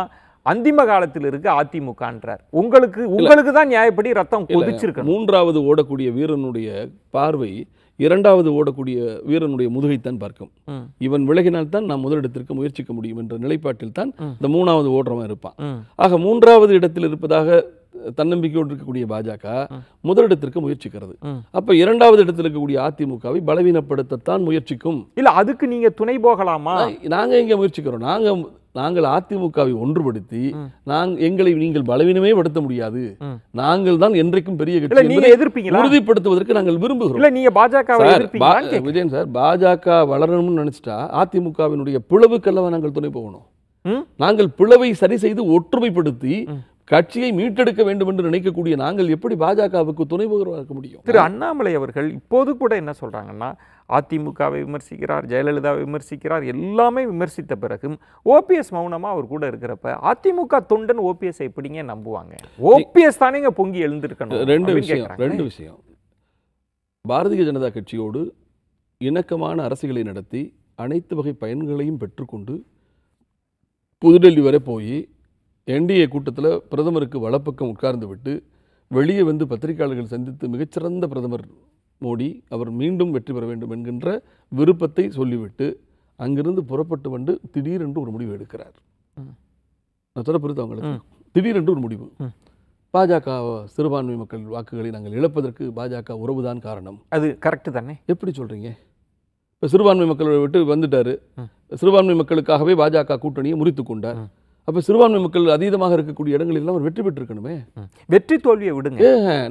அந்திம காலத்தில் இருக்கு அதிமுகன்றார் உங்களுக்கு உங்களுக்கு தான் நியாயப்படி ரத்தம் கொதிச்சிருக்கு மூன்றாவது ஓடக்கூடிய வீரனுடைய பார்வை இரண்டாவது ஓடக்கூடிய வீரனுடைய முதுகைத்தான் பார்க்கும் இவன் விலகினால் தான் நான் முதலிடத்திற்கு முயற்சிக்க முடியும் என்ற நிலைப்பாட்டில் தான் இந்த மூணாவது ஓடுறவன் இருப்பான் ஆக மூன்றாவது இடத்தில் இருப்பதாக தன்னம்பிக்கையோடு இருக்கக்கூடிய பாஜக முதலிடத்திற்கு முயற்சிக்கிறது அப்ப இரண்டாவது இடத்தில் இருக்கக்கூடிய அதிமுகவை பலவீனப்படுத்தத்தான் முயற்சிக்கும் இல்ல அதுக்கு நீங்க துணை போகலாமா நாங்க இங்க முயற்சிக்கிறோம் நாங்க நாங்கள் அதிமுகவை ஒன்றுபடுத்தி நாங்கள் எங்களை நீங்கள் பலவீனமே படுத்த முடியாது நாங்கள் தான் என்றைக்கும் பெரிய கட்சி உறுதிப்படுத்துவதற்கு நாங்கள் விரும்புகிறோம் பாஜக விஜயன் சார் பாஜக வளரணும்னு நினைச்சிட்டா அதிமுகவினுடைய பிளவுக்கெல்லாம் நாங்கள் துணை போகணும் நாங்கள் பிளவை சரி செய்து ஒற்றுமைப்படுத்தி கட்சியை மீட்டெடுக்க வேண்டும் என்று நினைக்கக்கூடிய நாங்கள் எப்படி பாஜகவுக்கு துணை இருக்க முடியும் திரு அண்ணாமலை அவர்கள் இப்போது கூட என்ன சொல்கிறாங்கன்னா அதிமுகவை விமர்சிக்கிறார் ஜெயலலிதாவை விமர்சிக்கிறார் எல்லாமே விமர்சித்த பிறகும் ஓபிஎஸ் மௌனமாக அவர் கூட இருக்கிறப்ப அதிமுக தொண்டன் ஓபிஎஸ் எப்படிங்க நம்புவாங்க ஓபிஎஸ் தானேங்க பொங்கி எழுந்திருக்கணும் ரெண்டு விஷயம் ரெண்டு விஷயம் பாரதிய ஜனதா கட்சியோடு இணக்கமான அரசுகளை நடத்தி அனைத்து வகை பயன்களையும் பெற்றுக்கொண்டு புதுடெல்லி வரை போய் என்டிஏ கூட்டத்தில் பிரதமருக்கு வலப்பக்கம் உட்கார்ந்து விட்டு வெளியே வந்து பத்திரிகையாளர்கள் சந்தித்து மிகச்சிறந்த பிரதமர் மோடி அவர் மீண்டும் வெற்றி பெற வேண்டும் என்கின்ற விருப்பத்தை சொல்லிவிட்டு அங்கிருந்து புறப்பட்டு வந்து திடீரென்று ஒரு முடிவு எடுக்கிறார் நான் சொல்ல அவங்களுக்கு திடீரென்று ஒரு முடிவு பாஜக சிறுபான்மை மக்கள் வாக்குகளை நாங்கள் இழப்பதற்கு பாஜக உறவுதான் காரணம் அது கரெக்டு தானே எப்படி சொல்கிறீங்க இப்போ சிறுபான்மை மக்களை விட்டு வந்துட்டார் சிறுபான்மை மக்களுக்காகவே பாஜக கூட்டணியை முறித்து கொண்டார் அப்போ சிறுபான்மை மக்கள் அதீதமாக இருக்கக்கூடிய இடங்களில் அவர் வெற்றி பெற்றிருக்கணுமே வெற்றி தோல்வியை விடுங்க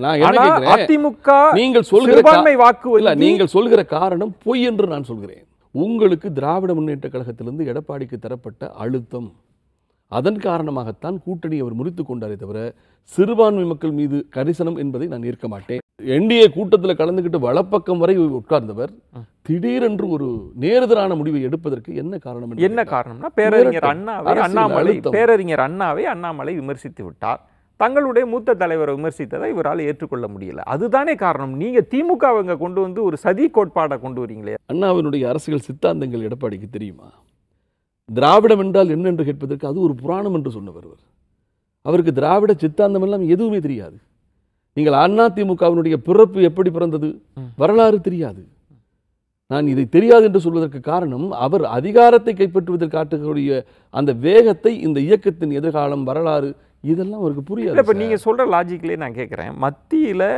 நான் அதிமுக நீங்கள் சொல்கிற வாக்கு இல்லை நீங்கள் சொல்கிற காரணம் பொய் என்று நான் சொல்கிறேன் உங்களுக்கு திராவிட முன்னேற்ற கழகத்திலிருந்து எடப்பாடிக்கு தரப்பட்ட அழுத்தம் அதன் காரணமாகத்தான் கூட்டணி அவர் முறித்து கொண்டாரே தவிர சிறுபான்மை மக்கள் மீது கரிசனம் என்பதை நான் ஏற்க மாட்டேன் என்டிஏ கூட்டத்தில் கலந்துக்கிட்டு வளப்பக்கம் வரை உட்கார்ந்தவர் திடீரென்று ஒரு நேர்தலான முடிவை எடுப்பதற்கு என்ன காரணம் என்ன காரணம்னா பேரறிஞர் அண்ணாவை அண்ணாமலை பேரறிஞர் அண்ணாவை அண்ணாமலை விமர்சித்து விட்டார் தங்களுடைய மூத்த தலைவரை விமர்சித்ததை இவரால் ஏற்றுக்கொள்ள முடியல அதுதானே காரணம் நீங்கள் திமுகவை கொண்டு வந்து ஒரு சதி கோட்பாடை கொண்டு வரீங்களே அண்ணாவினுடைய அரசியல் சித்தாந்தங்கள் எடப்பாடிக்கு தெரியுமா திராவிடம் என்றால் என்ன என்று கேட்பதற்கு அது ஒரு புராணம் என்று சொன்னவர் அவர் அவருக்கு திராவிட சித்தாந்தம் எல்லாம் எதுவுமே தெரியாது நீங்கள் அதிமுகவினுடைய பிறப்பு எப்படி பிறந்தது வரலாறு தெரியாது நான் இதை தெரியாது என்று சொல்வதற்கு காரணம் அவர் அதிகாரத்தை கைப்பற்றுவதில் காட்டக்கூடிய அந்த வேகத்தை இந்த இயக்கத்தின் எதிர்காலம் வரலாறு இதெல்லாம் அவருக்கு புரியாது இப்போ நீங்கள் சொல்கிற லாஜிக்லேயே நான் கேட்குறேன் மத்தியில்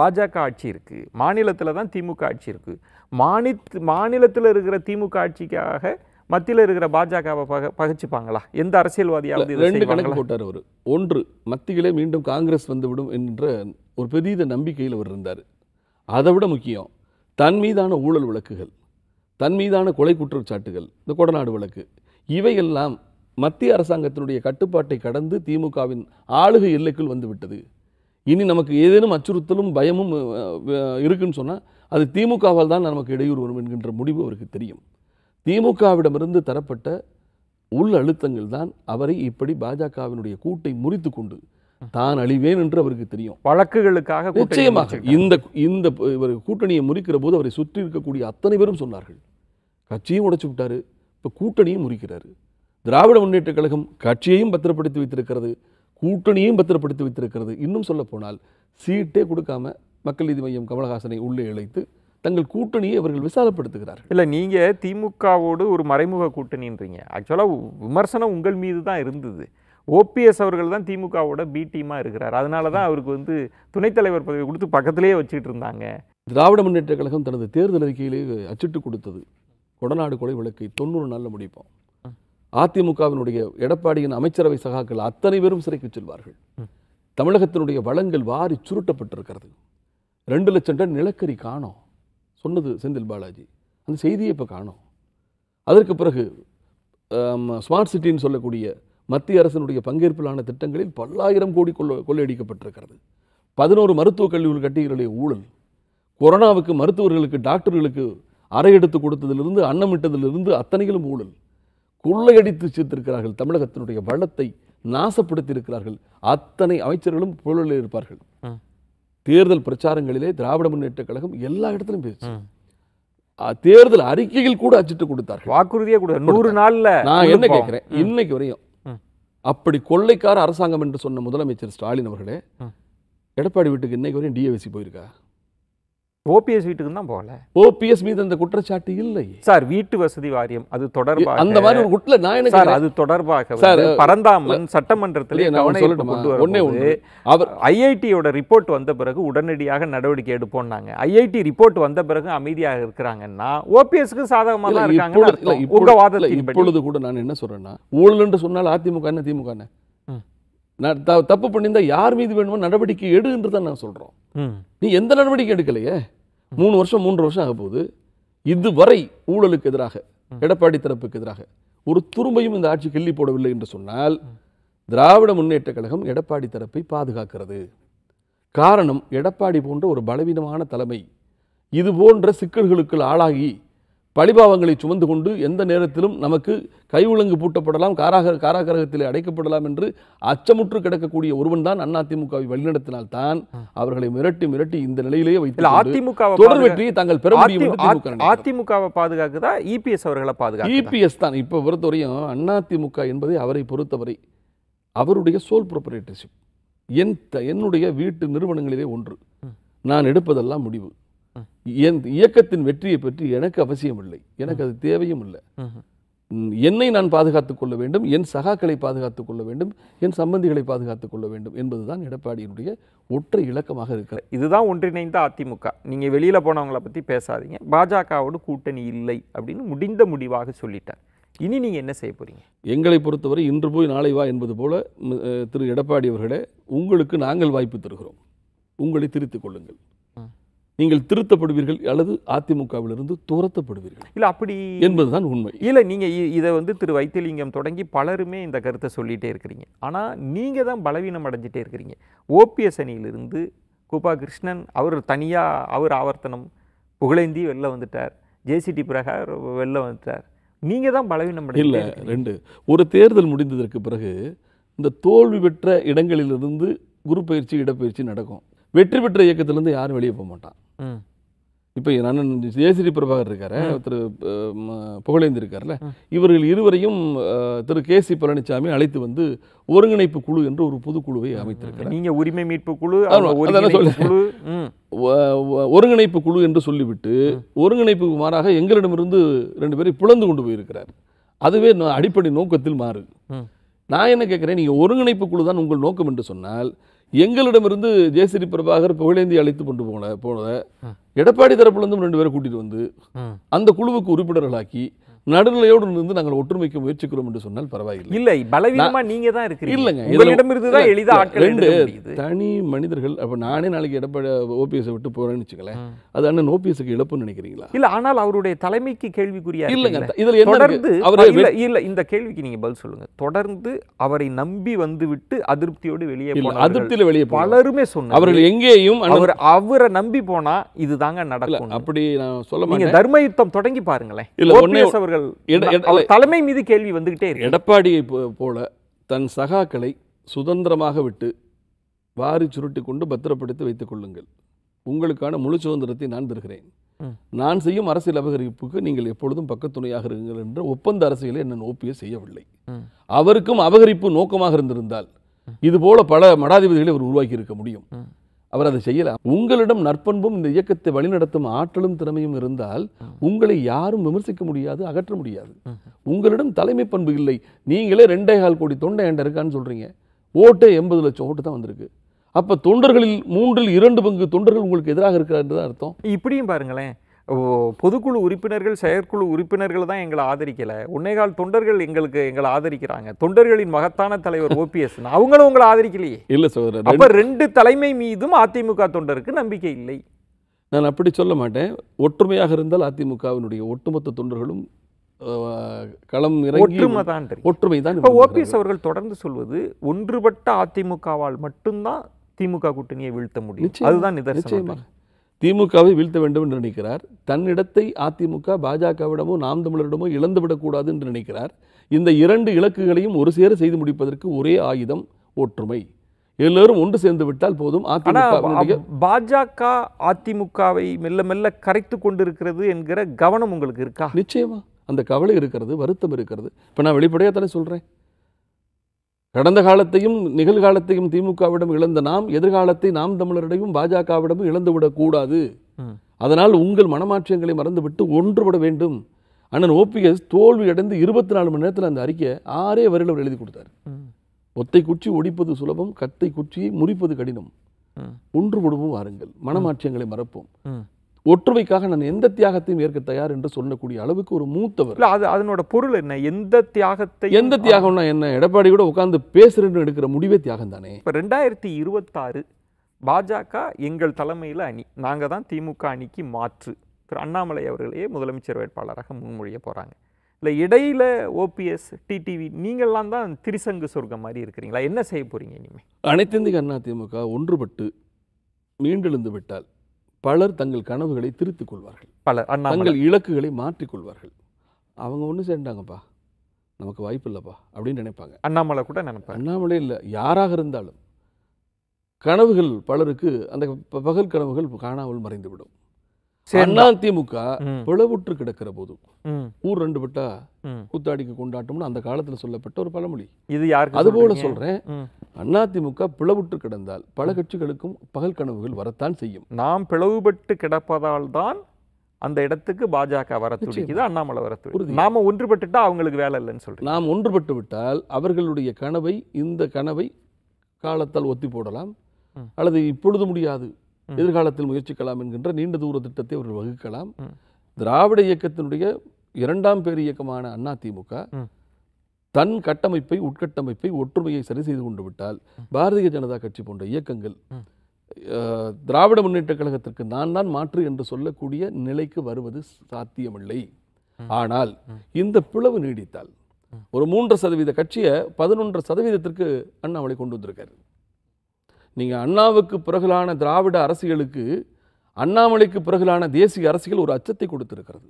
பாஜக ஆட்சி இருக்குது மாநிலத்தில் தான் திமுக ஆட்சி இருக்குது மாநில மாநிலத்தில் இருக்கிற திமுக ஆட்சிக்காக மத்தியில் இருக்கிற பாஜகவை பக பகிச்சுப்பாங்களா எந்த அரசியல்வாதியாவது ரெண்டு கணக்கு போட்டார் அவர் ஒன்று மத்தியிலே மீண்டும் காங்கிரஸ் வந்துவிடும் என்ற ஒரு பெரிய நம்பிக்கையில் அவர் இருந்தார் அதை விட முக்கியம் தன் மீதான ஊழல் வழக்குகள் தன் மீதான கொலை குற்றச்சாட்டுகள் இந்த கொடநாடு வழக்கு இவையெல்லாம் மத்திய அரசாங்கத்தினுடைய கட்டுப்பாட்டை கடந்து திமுகவின் ஆளுகை எல்லைக்குள் வந்துவிட்டது இனி நமக்கு ஏதேனும் அச்சுறுத்தலும் பயமும் இருக்குன்னு சொன்னால் அது திமுகவால் தான் நமக்கு இடையூறு வரும் என்கின்ற முடிவு அவருக்கு தெரியும் திமுகவிடமிருந்து தரப்பட்ட உள் அழுத்தங்கள் தான் அவரை இப்படி பாஜகவினுடைய கூட்டை முறித்து கொண்டு தான் அழிவேன் என்று அவருக்கு தெரியும் வழக்குகளுக்காக நிச்சயமாக இந்த இந்த இவர் கூட்டணியை முறிக்கிற போது அவரை சுற்றி இருக்கக்கூடிய அத்தனை பேரும் சொன்னார்கள் கட்சியும் உடைச்சு விட்டாரு இப்போ கூட்டணியும் முறிக்கிறாரு திராவிட முன்னேற்ற கழகம் கட்சியையும் பத்திரப்படுத்தி வைத்திருக்கிறது கூட்டணியும் பத்திரப்படுத்தி வைத்திருக்கிறது இன்னும் சொல்ல போனால் சீட்டே கொடுக்காம மக்கள் நீதி மையம் கமலஹாசனை உள்ளே இழைத்து தங்கள் கூட்டணியை இவர்கள் விசாலப்படுத்துகிறார்கள் இல்லை நீங்கள் திமுகவோடு ஒரு மறைமுக கூட்டணின்றீங்க ஆக்சுவலாக விமர்சனம் உங்கள் மீது தான் இருந்தது ஓபிஎஸ் அவர்கள் தான் திமுகவோட பி டீமாக இருக்கிறார் அதனால தான் அவருக்கு வந்து துணைத்தலைவர் பதவி கொடுத்து பக்கத்திலேயே வச்சுட்டு இருந்தாங்க திராவிட முன்னேற்ற கழகம் தனது தேர்தல் அறிக்கையிலே அச்சிட்டு கொடுத்தது கொடநாடு கொலை வழக்கை தொண்ணூறு நாளில் முடிப்போம் அதிமுகவினுடைய எடப்பாடியின் அமைச்சரவை சகாக்கள் அத்தனை பேரும் சிறைக்கு செல்வார்கள் தமிழகத்தினுடைய வளங்கள் வாரி சுருட்டப்பட்டிருக்கிறது ரெண்டு லட்சம் டன் நிலக்கரி காணோம் சொன்னது செந்தில் பாலாஜி அந்த செய்தியை இப்போ காணும் அதற்கு பிறகு ஸ்மார்ட் சிட்டின்னு சொல்லக்கூடிய மத்திய அரசினுடைய பங்கேற்பிலான திட்டங்களில் பல்லாயிரம் கோடி கொள்ள கொள்ளையடிக்கப்பட்டிருக்கிறது பதினோரு மருத்துவக் கல்லூரிகள் கட்டிகளுடைய ஊழல் கொரோனாவுக்கு மருத்துவர்களுக்கு டாக்டர்களுக்கு அறை எடுத்து கொடுத்ததிலிருந்து அன்னமிட்டதிலிருந்து அத்தனைகளும் ஊழல் கொள்ளையடித்து சேர்த்திருக்கிறார்கள் தமிழகத்தினுடைய வளத்தை நாசப்படுத்தி இருக்கிறார்கள் அத்தனை அமைச்சர்களும் புழலில் இருப்பார்கள் தேர்தல் பிரச்சாரங்களிலே திராவிட முன்னேற்ற கழகம் எல்லா இடத்துலையும் பேசு தேர்தல் அறிக்கையில் கூட அச்சிட்டு கொடுத்தார் வாக்குறுதியே கூட நூறு நாள்ல நான் என்ன கேட்கிறேன் இன்னைக்கு வரையும் அப்படி கொள்ளைக்கார அரசாங்கம் என்று சொன்ன முதலமைச்சர் ஸ்டாலின் அவர்களே எடப்பாடி வீட்டுக்கு இன்னைக்கு வரையும் டிஏவிசி போயிருக்கா ஓபிஎஸ் வீட்டுக்கு தான் போகல ஓபிஎஸ் மீது அந்த குற்றச்சாட்டு இல்லை சார் வீட்டு வசதி வாரியம் அது தொடர்பாக அந்த மாதிரி ஒரு குட்ல நான் என்ன சார் அது தொடர்பாக சார் பரந்தாமன் சட்டமன்றத்திலே ஒன்னே ஒன்று அவர் ஐஐடியோட ரிப்போர்ட் வந்த பிறகு உடனடியாக நடவடிக்கை எடுப்போம்னாங்க ஐஐடி ரிப்போர்ட் வந்த பிறகு அமைதியாக இருக்கிறாங்கன்னா ஓபிஎஸ்க்கு சாதகமாக தான் இருக்காங்க இப்பொழுது கூட நான் என்ன சொல்றேன்னா ஊழல் என்று சொன்னால் அதிமுக என்ன திமுக நான் த தப்பு பண்ணியிருந்தால் யார் மீது வேணுமோ நடவடிக்கை எடுன்று தான் நான் சொல்கிறோம் நீ எந்த நடவடிக்கை எடுக்கலையே மூணு வருஷம் மூன்று வருஷம் ஆக போகுது இதுவரை ஊழலுக்கு எதிராக எடப்பாடி தரப்புக்கு எதிராக ஒரு துரும்பையும் இந்த ஆட்சி கிள்ளி போடவில்லை என்று சொன்னால் திராவிட முன்னேற்ற கழகம் எடப்பாடி தரப்பை பாதுகாக்கிறது காரணம் எடப்பாடி போன்ற ஒரு பலவீனமான தலைமை இது போன்ற சிக்கல்களுக்கு ஆளாகி பழிபாவங்களை சுமந்து கொண்டு எந்த நேரத்திலும் நமக்கு கைவிலங்கு பூட்டப்படலாம் காராக காராகரகத்தில் அடைக்கப்படலாம் என்று அச்சமுற்று கிடக்கக்கூடிய ஒருவன் தான் அதிமுகவை வழிநடத்தினால் தான் அவர்களை மிரட்டி மிரட்டி இந்த நிலையிலேயே வைத்து அதிமுக தொடர் வெற்றியை தாங்கள் பெற முடியும் அதிமுகவை பாதுகாக்குதா இபிஎஸ் அவர்களை பாதுகாக்க இபிஎஸ் தான் இப்போ பொறுத்தவரையும் அதிமுக என்பதை அவரை பொறுத்தவரை அவருடைய சோல் ப்ரொப்பரேட்டர்ஷிப் என் என்னுடைய வீட்டு நிறுவனங்களிலே ஒன்று நான் எடுப்பதெல்லாம் முடிவு என் இயக்கத்தின் வெற்றியை பற்றி எனக்கு அவசியம் இல்லை எனக்கு அது தேவையும் இல்லை என்னை நான் பாதுகாத்துக் கொள்ள வேண்டும் என் சகாக்களை பாதுகாத்துக் கொள்ள வேண்டும் என் சம்பந்திகளை பாதுகாத்துக் கொள்ள வேண்டும் என்பதுதான் எடப்பாடியினுடைய ஒற்றை இலக்கமாக இருக்கிறது இதுதான் ஒன்றிணைந்த அதிமுக நீங்கள் வெளியில் போனவங்கள பற்றி பேசாதீங்க பாஜகவோடு கூட்டணி இல்லை அப்படின்னு முடிந்த முடிவாக சொல்லிட்டார் இனி நீங்கள் என்ன செய்ய போகிறீங்க எங்களை பொறுத்தவரை இன்று போய் நாளை வா என்பது போல திரு எடப்பாடி அவர்களே உங்களுக்கு நாங்கள் வாய்ப்பு தருகிறோம் உங்களை திருத்திக் கொள்ளுங்கள் நீங்கள் திருத்தப்படுவீர்கள் அல்லது அதிமுகவிலிருந்து துரத்தப்படுவீர்கள் இல்லை அப்படி என்பதுதான் உண்மை இல்லை நீங்கள் இதை வந்து திரு வைத்தியலிங்கம் தொடங்கி பலருமே இந்த கருத்தை சொல்லிகிட்டே இருக்கிறீங்க ஆனால் நீங்கள் தான் பலவீனம் அடைஞ்சிட்டே இருக்கிறீங்க ஓபிஎஸ் அணியிலிருந்து கோபா கிருஷ்ணன் அவர் தனியாக அவர் ஆவர்த்தனம் புகழேந்தி வெளில வந்துட்டார் ஜேசிடி பிரகார் வெளில வந்துட்டார் நீங்கள் தான் பலவீனம் இல்லை ரெண்டு ஒரு தேர்தல் முடிந்ததற்கு பிறகு இந்த தோல்வி பெற்ற இடங்களிலிருந்து குரு பயிற்சி இடப்பயிற்சி நடக்கும் வெற்றி பெற்ற இயக்கத்திலேருந்து யாரும் வெளியே போக மாட்டான் இப்போ நான் ஜேசிடி பிரபாகர் இருக்காரு திரு புகழேந்தி இருக்கார்ல இவர்கள் இருவரையும் திரு கே சி பழனிசாமி அழைத்து வந்து ஒருங்கிணைப்பு குழு என்று ஒரு பொதுக்குழுவை அமைத்திருக்கிறார் நீங்க உரிமை மீட்பு குழு ஒருங்கிணைப்பு குழு என்று சொல்லிவிட்டு ஒருங்கிணைப்பு மாறாக எங்களிடமிருந்து ரெண்டு பேரை புலந்து கொண்டு போயிருக்கிறார் அதுவே அடிப்படை நோக்கத்தில் மாறு நான் என்ன கேட்குறேன் நீங்கள் ஒருங்கிணைப்பு குழு தான் உங்கள் நோக்கம் என்று சொன்னால் எங்களிடமிருந்து ஜெயஸ்ரீ பிரபாகர் புகழேந்தி அழைத்து கொண்டு போன போனதை எடப்பாடி தரப்புலேருந்து ரெண்டு பேரை கூட்டிகிட்டு வந்து அந்த குழுவுக்கு உறுப்பினர்களாக்கி நடுநிலையோடு இருந்து நாங்கள் ஒற்றுமைக்கு முயற்சிக்கிறோம் என்று சொன்னால் பரவாயில்லை இல்லை பலவீனமா நீங்க தான் இருக்கிறீங்க இல்லைங்க தான் ஆட்கள் ரெண்டு தனி மனிதர்கள் நானே நாளைக்கு எடப்பாடி ஓபிஎஸ் விட்டு போறேன்னு வச்சுக்கல அது அண்ணன் இழப்புன்னு நினைக்கிறீங்களா ஆனால் அவருடைய தலைமைக்கு இல்லைங்க தொடர்ந்து அவர் இந்த கேள்விக்கு நீங்க பதில் சொல்லுங்க தொடர்ந்து அவரை நம்பி வந்து விட்டு அதிருப்தியோடு வெளியே அதிருப்தியில் வெளியே பலருமே சொன்ன அவர்கள் எங்கேயும் அவர் அவரை நம்பி போனா இதுதாங்க நடக்கும் அப்படி நான் சொல்ல மாட்டேன் தர்மயுத்தம் தொடங்கி பாருங்களேன் அவர்கள் அவர்கள் தலைமை மீது கேள்வி வந்துகிட்டே இருக்கு எடப்பாடியை போல தன் சகாக்களை சுதந்திரமாக விட்டு வாரி சுருட்டி கொண்டு பத்திரப்படுத்தி வைத்துக் கொள்ளுங்கள் உங்களுக்கான முழு சுதந்திரத்தை நான் தருகிறேன் நான் செய்யும் அரசியல் அபகரிப்புக்கு நீங்கள் எப்பொழுதும் பக்கத்துணையாக இருங்கள் என்ற ஒப்பந்த அரசியலை என்ன ஓபிஎஸ் செய்யவில்லை அவருக்கும் அபகரிப்பு நோக்கமாக இருந்திருந்தால் இது போல பல மடாதிபதிகளை அவர் உருவாக்கி இருக்க முடியும் அவர் அதை செய்யலாம் உங்களிடம் நற்பண்பும் இந்த இயக்கத்தை வழிநடத்தும் ஆற்றலும் திறமையும் இருந்தால் உங்களை யாரும் விமர்சிக்க முடியாது அகற்ற முடியாது உங்களிடம் தலைமை பண்பு இல்லை நீங்களே ரெண்டே கால் கோடி தொண்டை என்ட இருக்கான்னு சொல்கிறீங்க ஓட்டே எண்பது லட்சம் ஓட்டு தான் வந்திருக்கு அப்போ தொண்டர்களில் மூன்றில் இரண்டு பங்கு தொண்டர்கள் உங்களுக்கு எதிராக இருக்கிறார் தான் அர்த்தம் இப்படியும் பாருங்களேன் பொதுக்குழு உறுப்பினர்கள் செயற்குழு உறுப்பினர்கள் தான் எங்களை ஆதரிக்கலை உன்னைகால் தொண்டர்கள் எங்களுக்கு எங்களை ஆதரிக்கிறாங்க தொண்டர்களின் மகத்தான தலைவர் ஓபிஎஸ் அவங்களும் உங்களை ஆதரிக்கலையே இல்லை சார் அப்ப ரெண்டு தலைமை மீதும் அதிமுக தொண்டருக்கு நம்பிக்கை இல்லை நான் அப்படி சொல்ல மாட்டேன் ஒற்றுமையாக இருந்தால் அதிமுகவினுடைய ஒட்டுமொத்த தொண்டர்களும் களம் ஒற்றுமை தான் ஒற்றுமை தான் இப்போ ஓபிஎஸ் அவர்கள் தொடர்ந்து சொல்வது ஒன்றுபட்ட அதிமுகவால் மட்டும்தான் திமுக கூட்டணியை வீழ்த்த முடியும் அதுதான் நிதர்சனமாக திமுகவை வீழ்த்த வேண்டும் என்று நினைக்கிறார் தன்னிடத்தை அதிமுக பாஜகவிடமோ நாம் தமிழரிடமோ இழந்துவிடக்கூடாது என்று நினைக்கிறார் இந்த இரண்டு இலக்குகளையும் ஒரு சேர செய்து முடிப்பதற்கு ஒரே ஆயுதம் ஒற்றுமை எல்லோரும் ஒன்று சேர்ந்து விட்டால் போதும் அதிமுக பாஜக அதிமுகவை மெல்ல மெல்ல கரைத்து கொண்டிருக்கிறது என்கிற கவனம் உங்களுக்கு இருக்கா நிச்சயமா அந்த கவலை இருக்கிறது வருத்தம் இருக்கிறது இப்போ நான் வெளிப்படையாக தானே சொல்கிறேன் கடந்த காலத்தையும் நிகழ்காலத்தையும் திமுகவிடம் இழந்த நாம் எதிர்காலத்தை நாம் தமிழரிடையும் பாஜகவிடமும் கூடாது அதனால் உங்கள் மனமாற்றியங்களை மறந்துவிட்டு ஒன்றுபட வேண்டும் அண்ணன் ஓபிஎஸ் தோல்வி அடைந்து இருபத்தி நாலு மணி நேரத்தில் அந்த அறிக்கை ஆறே வரையில் அவர் எழுதி கொடுத்தார் ஒத்தை குச்சி ஒடிப்பது சுலபம் கத்தை குச்சி முறிப்பது கடினம் ஒன்றுபடுவோம் வாருங்கள் மனமாற்றியங்களை மறப்போம் ஒற்றுமைக்காக நான் எந்த தியாகத்தையும் ஏற்க தயார் என்று சொல்லக்கூடிய அளவுக்கு ஒரு மூத்தவர் இல்லை அது அதனோட பொருள் என்ன எந்த தியாகத்தை எந்த தியாகம்னா என்ன எடப்பாடி கூட உட்காந்து பேசுறேன்னு எடுக்கிற முடிவே தியாகம் தானே இப்போ ரெண்டாயிரத்தி இருபத்தாறு பாஜக எங்கள் தலைமையில் அணி நாங்கள் தான் திமுக அணிக்கு மாற்று திரு அண்ணாமலை அவர்களையே முதலமைச்சர் வேட்பாளராக முன்மொழிய போகிறாங்க இல்லை இடையில் ஓபிஎஸ் டிடிவி நீங்கள்லாம் தான் திரிசங்கு சொர்க்கம் மாதிரி இருக்கிறீங்களா என்ன செய்ய போகிறீங்க இனிமேல் அனைத்திந்திய அதிமுக ஒன்றுபட்டு மீண்டெழுந்து விட்டால் பலர் தங்கள் கனவுகளை திருத்திக் கொள்வார்கள் பலர் தங்கள் இலக்குகளை மாற்றிக்கொள்வார்கள் அவங்க ஒன்றும் சேர்ந்தாங்கப்பா நமக்கு வாய்ப்பு இல்லைப்பா அப்படின்னு நினைப்பாங்க அண்ணாமலை கூட நினைப்பேன் அண்ணாமலை இல்லை யாராக இருந்தாலும் கனவுகள் பலருக்கு அந்த பகல் கனவுகள் காணாமல் மறைந்துவிடும் அண்ணா திமுக பிளவுற்று கிடக்கிற போது ஊர் ரெண்டு பட்டா கூத்தாடிக்கு கொண்டாட்டம்னு அந்த காலத்துல சொல்லப்பட்ட ஒரு பழமொழி இது யாருக்கு அது போல சொல்றேன் அண்ணா திமுக பிளவுற்று கிடந்தால் பல கட்சிகளுக்கும் பகல் கனவுகள் வரத்தான் செய்யும் நாம் பிளவுபட்டு கிடப்பதால் தான் அந்த இடத்துக்கு பாஜக வர துடிக்குது அண்ணாமலை வர துடிக்குது நாம ஒன்றுபட்டுட்டா அவங்களுக்கு வேலை இல்லைன்னு சொல்றேன் நாம் ஒன்றுபட்டு விட்டால் அவர்களுடைய கனவை இந்த கனவை காலத்தால் ஒத்தி போடலாம் அல்லது இப்பொழுது முடியாது எதிர்காலத்தில் முயற்சிக்கலாம் என்கின்ற நீண்ட தூர திட்டத்தை அவர்கள் வகுக்கலாம் திராவிட இயக்கத்தினுடைய இரண்டாம் பேர் இயக்கமான அண்ணா திமுக தன் கட்டமைப்பை உட்கட்டமைப்பை ஒற்றுமையை சரி செய்து கொண்டு விட்டால் பாரதிய ஜனதா கட்சி போன்ற இயக்கங்கள் திராவிட முன்னேற்ற கழகத்திற்கு நான் தான் மாற்று என்று சொல்லக்கூடிய நிலைக்கு வருவது சாத்தியமில்லை ஆனால் இந்த பிளவு நீடித்தால் ஒரு மூன்று சதவீத கட்சியை பதினொன்று சதவீதத்திற்கு அண்ணாமலை கொண்டு வந்திருக்காரு நீங்கள் அண்ணாவுக்கு பிறகுலான திராவிட அரசியலுக்கு அண்ணாமலைக்கு பிறகுலான தேசிய அரசியல் ஒரு அச்சத்தை கொடுத்துருக்கிறது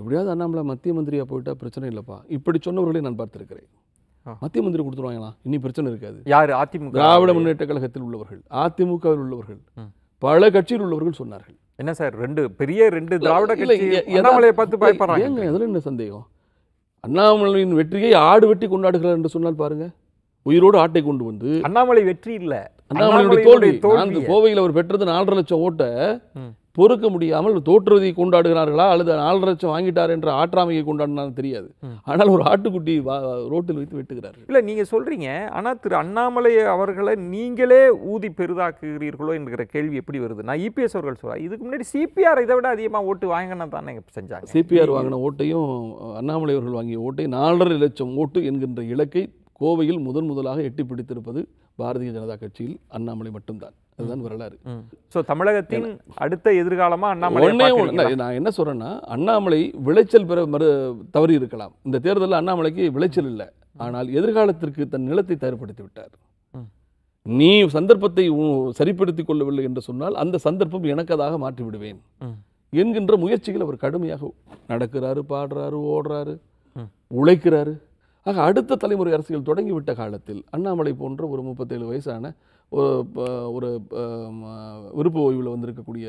எப்படியாவது அண்ணாமலை மத்திய மந்திரியாக போயிட்டா பிரச்சனை இல்லைப்பா இப்படி சொன்னவர்களை நான் பார்த்துருக்கிறேன் மத்திய மந்திரி கொடுத்துருவாங்களா இனி பிரச்சனை இருக்காது யார் அதிமுக திராவிட முன்னேற்ற கழகத்தில் உள்ளவர்கள் அதிமுகவில் உள்ளவர்கள் பல கட்சியில் உள்ளவர்கள் சொன்னார்கள் என்ன சார் ரெண்டு பெரிய ரெண்டு திராவிட அண்ணாமலையை பார்த்து பயப்படுறாங்க ஏங்க என்ன சந்தேகம் அண்ணாமலையின் வெற்றியை ஆடு வெட்டி கொண்டாடுகிறார் என்று சொன்னால் பாருங்கள் உயிரோடு ஆட்டை கொண்டு வந்து அண்ணாமலை வெற்றி இல்லை அண்ணாமலை தோல்வி கோவையில் அவர் பெற்றது நாலரை லட்சம் ஓட்டை பொறுக்க முடியாமல் தோற்றுவதை கொண்டாடுகிறார்களா அல்லது நாலரை லட்சம் வாங்கிட்டார் என்ற ஆற்றாமையை கொண்டாடினாலும் தெரியாது ஆனால் ஒரு ஆட்டுக்குட்டி ரோட்டில் வைத்து வெட்டுகிறார் இல்லை நீங்கள் சொல்கிறீங்க ஆனால் திரு அண்ணாமலை அவர்களை நீங்களே ஊதி பெரிதாக்குகிறீர்களோ என்கிற கேள்வி எப்படி வருது நான் இபிஎஸ் e அவர்கள் சொல்கிறேன் இதுக்கு முன்னாடி சிபிஆர் இதை விட அதிகமாக ஓட்டு வாங்கினா தானே செஞ்சாங்க சிபிஆர் வாங்கின ஓட்டையும் அண்ணாமலை அவர்கள் வாங்கிய ஓட்டை நாலரை லட்சம் ஓட்டு என்கின்ற இலக்கை கோவையில் முதன் முதலாக எட்டி பிடித்திருப்பது பாரதிய ஜனதா கட்சியில் அண்ணாமலை மட்டும்தான் அதுதான் வரலாறு ஸோ தமிழகத்தின் அடுத்த எதிர்காலமாக அண்ணாமலை நான் என்ன சொல்கிறேன்னா அண்ணாமலை விளைச்சல் பெற மறு தவறி இருக்கலாம் இந்த தேர்தலில் அண்ணாமலைக்கு விளைச்சல் இல்லை ஆனால் எதிர்காலத்திற்கு தன் நிலத்தை தயார்படுத்தி விட்டார் நீ சந்தர்ப்பத்தை சரிப்படுத்திக் கொள்ளவில்லை என்று சொன்னால் அந்த சந்தர்ப்பம் எனக்கதாக மாற்றி விடுவேன் என்கின்ற முயற்சிகள் அவர் கடுமையாக நடக்கிறாரு பாடுறாரு ஓடுறாரு உழைக்கிறாரு ஆக அடுத்த தலைமுறை அரசியல் தொடங்கிவிட்ட காலத்தில் அண்ணாமலை போன்ற ஒரு முப்பத்தேழு வயசான ஒரு ஒரு விருப்ப ஓய்வில் வந்திருக்கக்கூடிய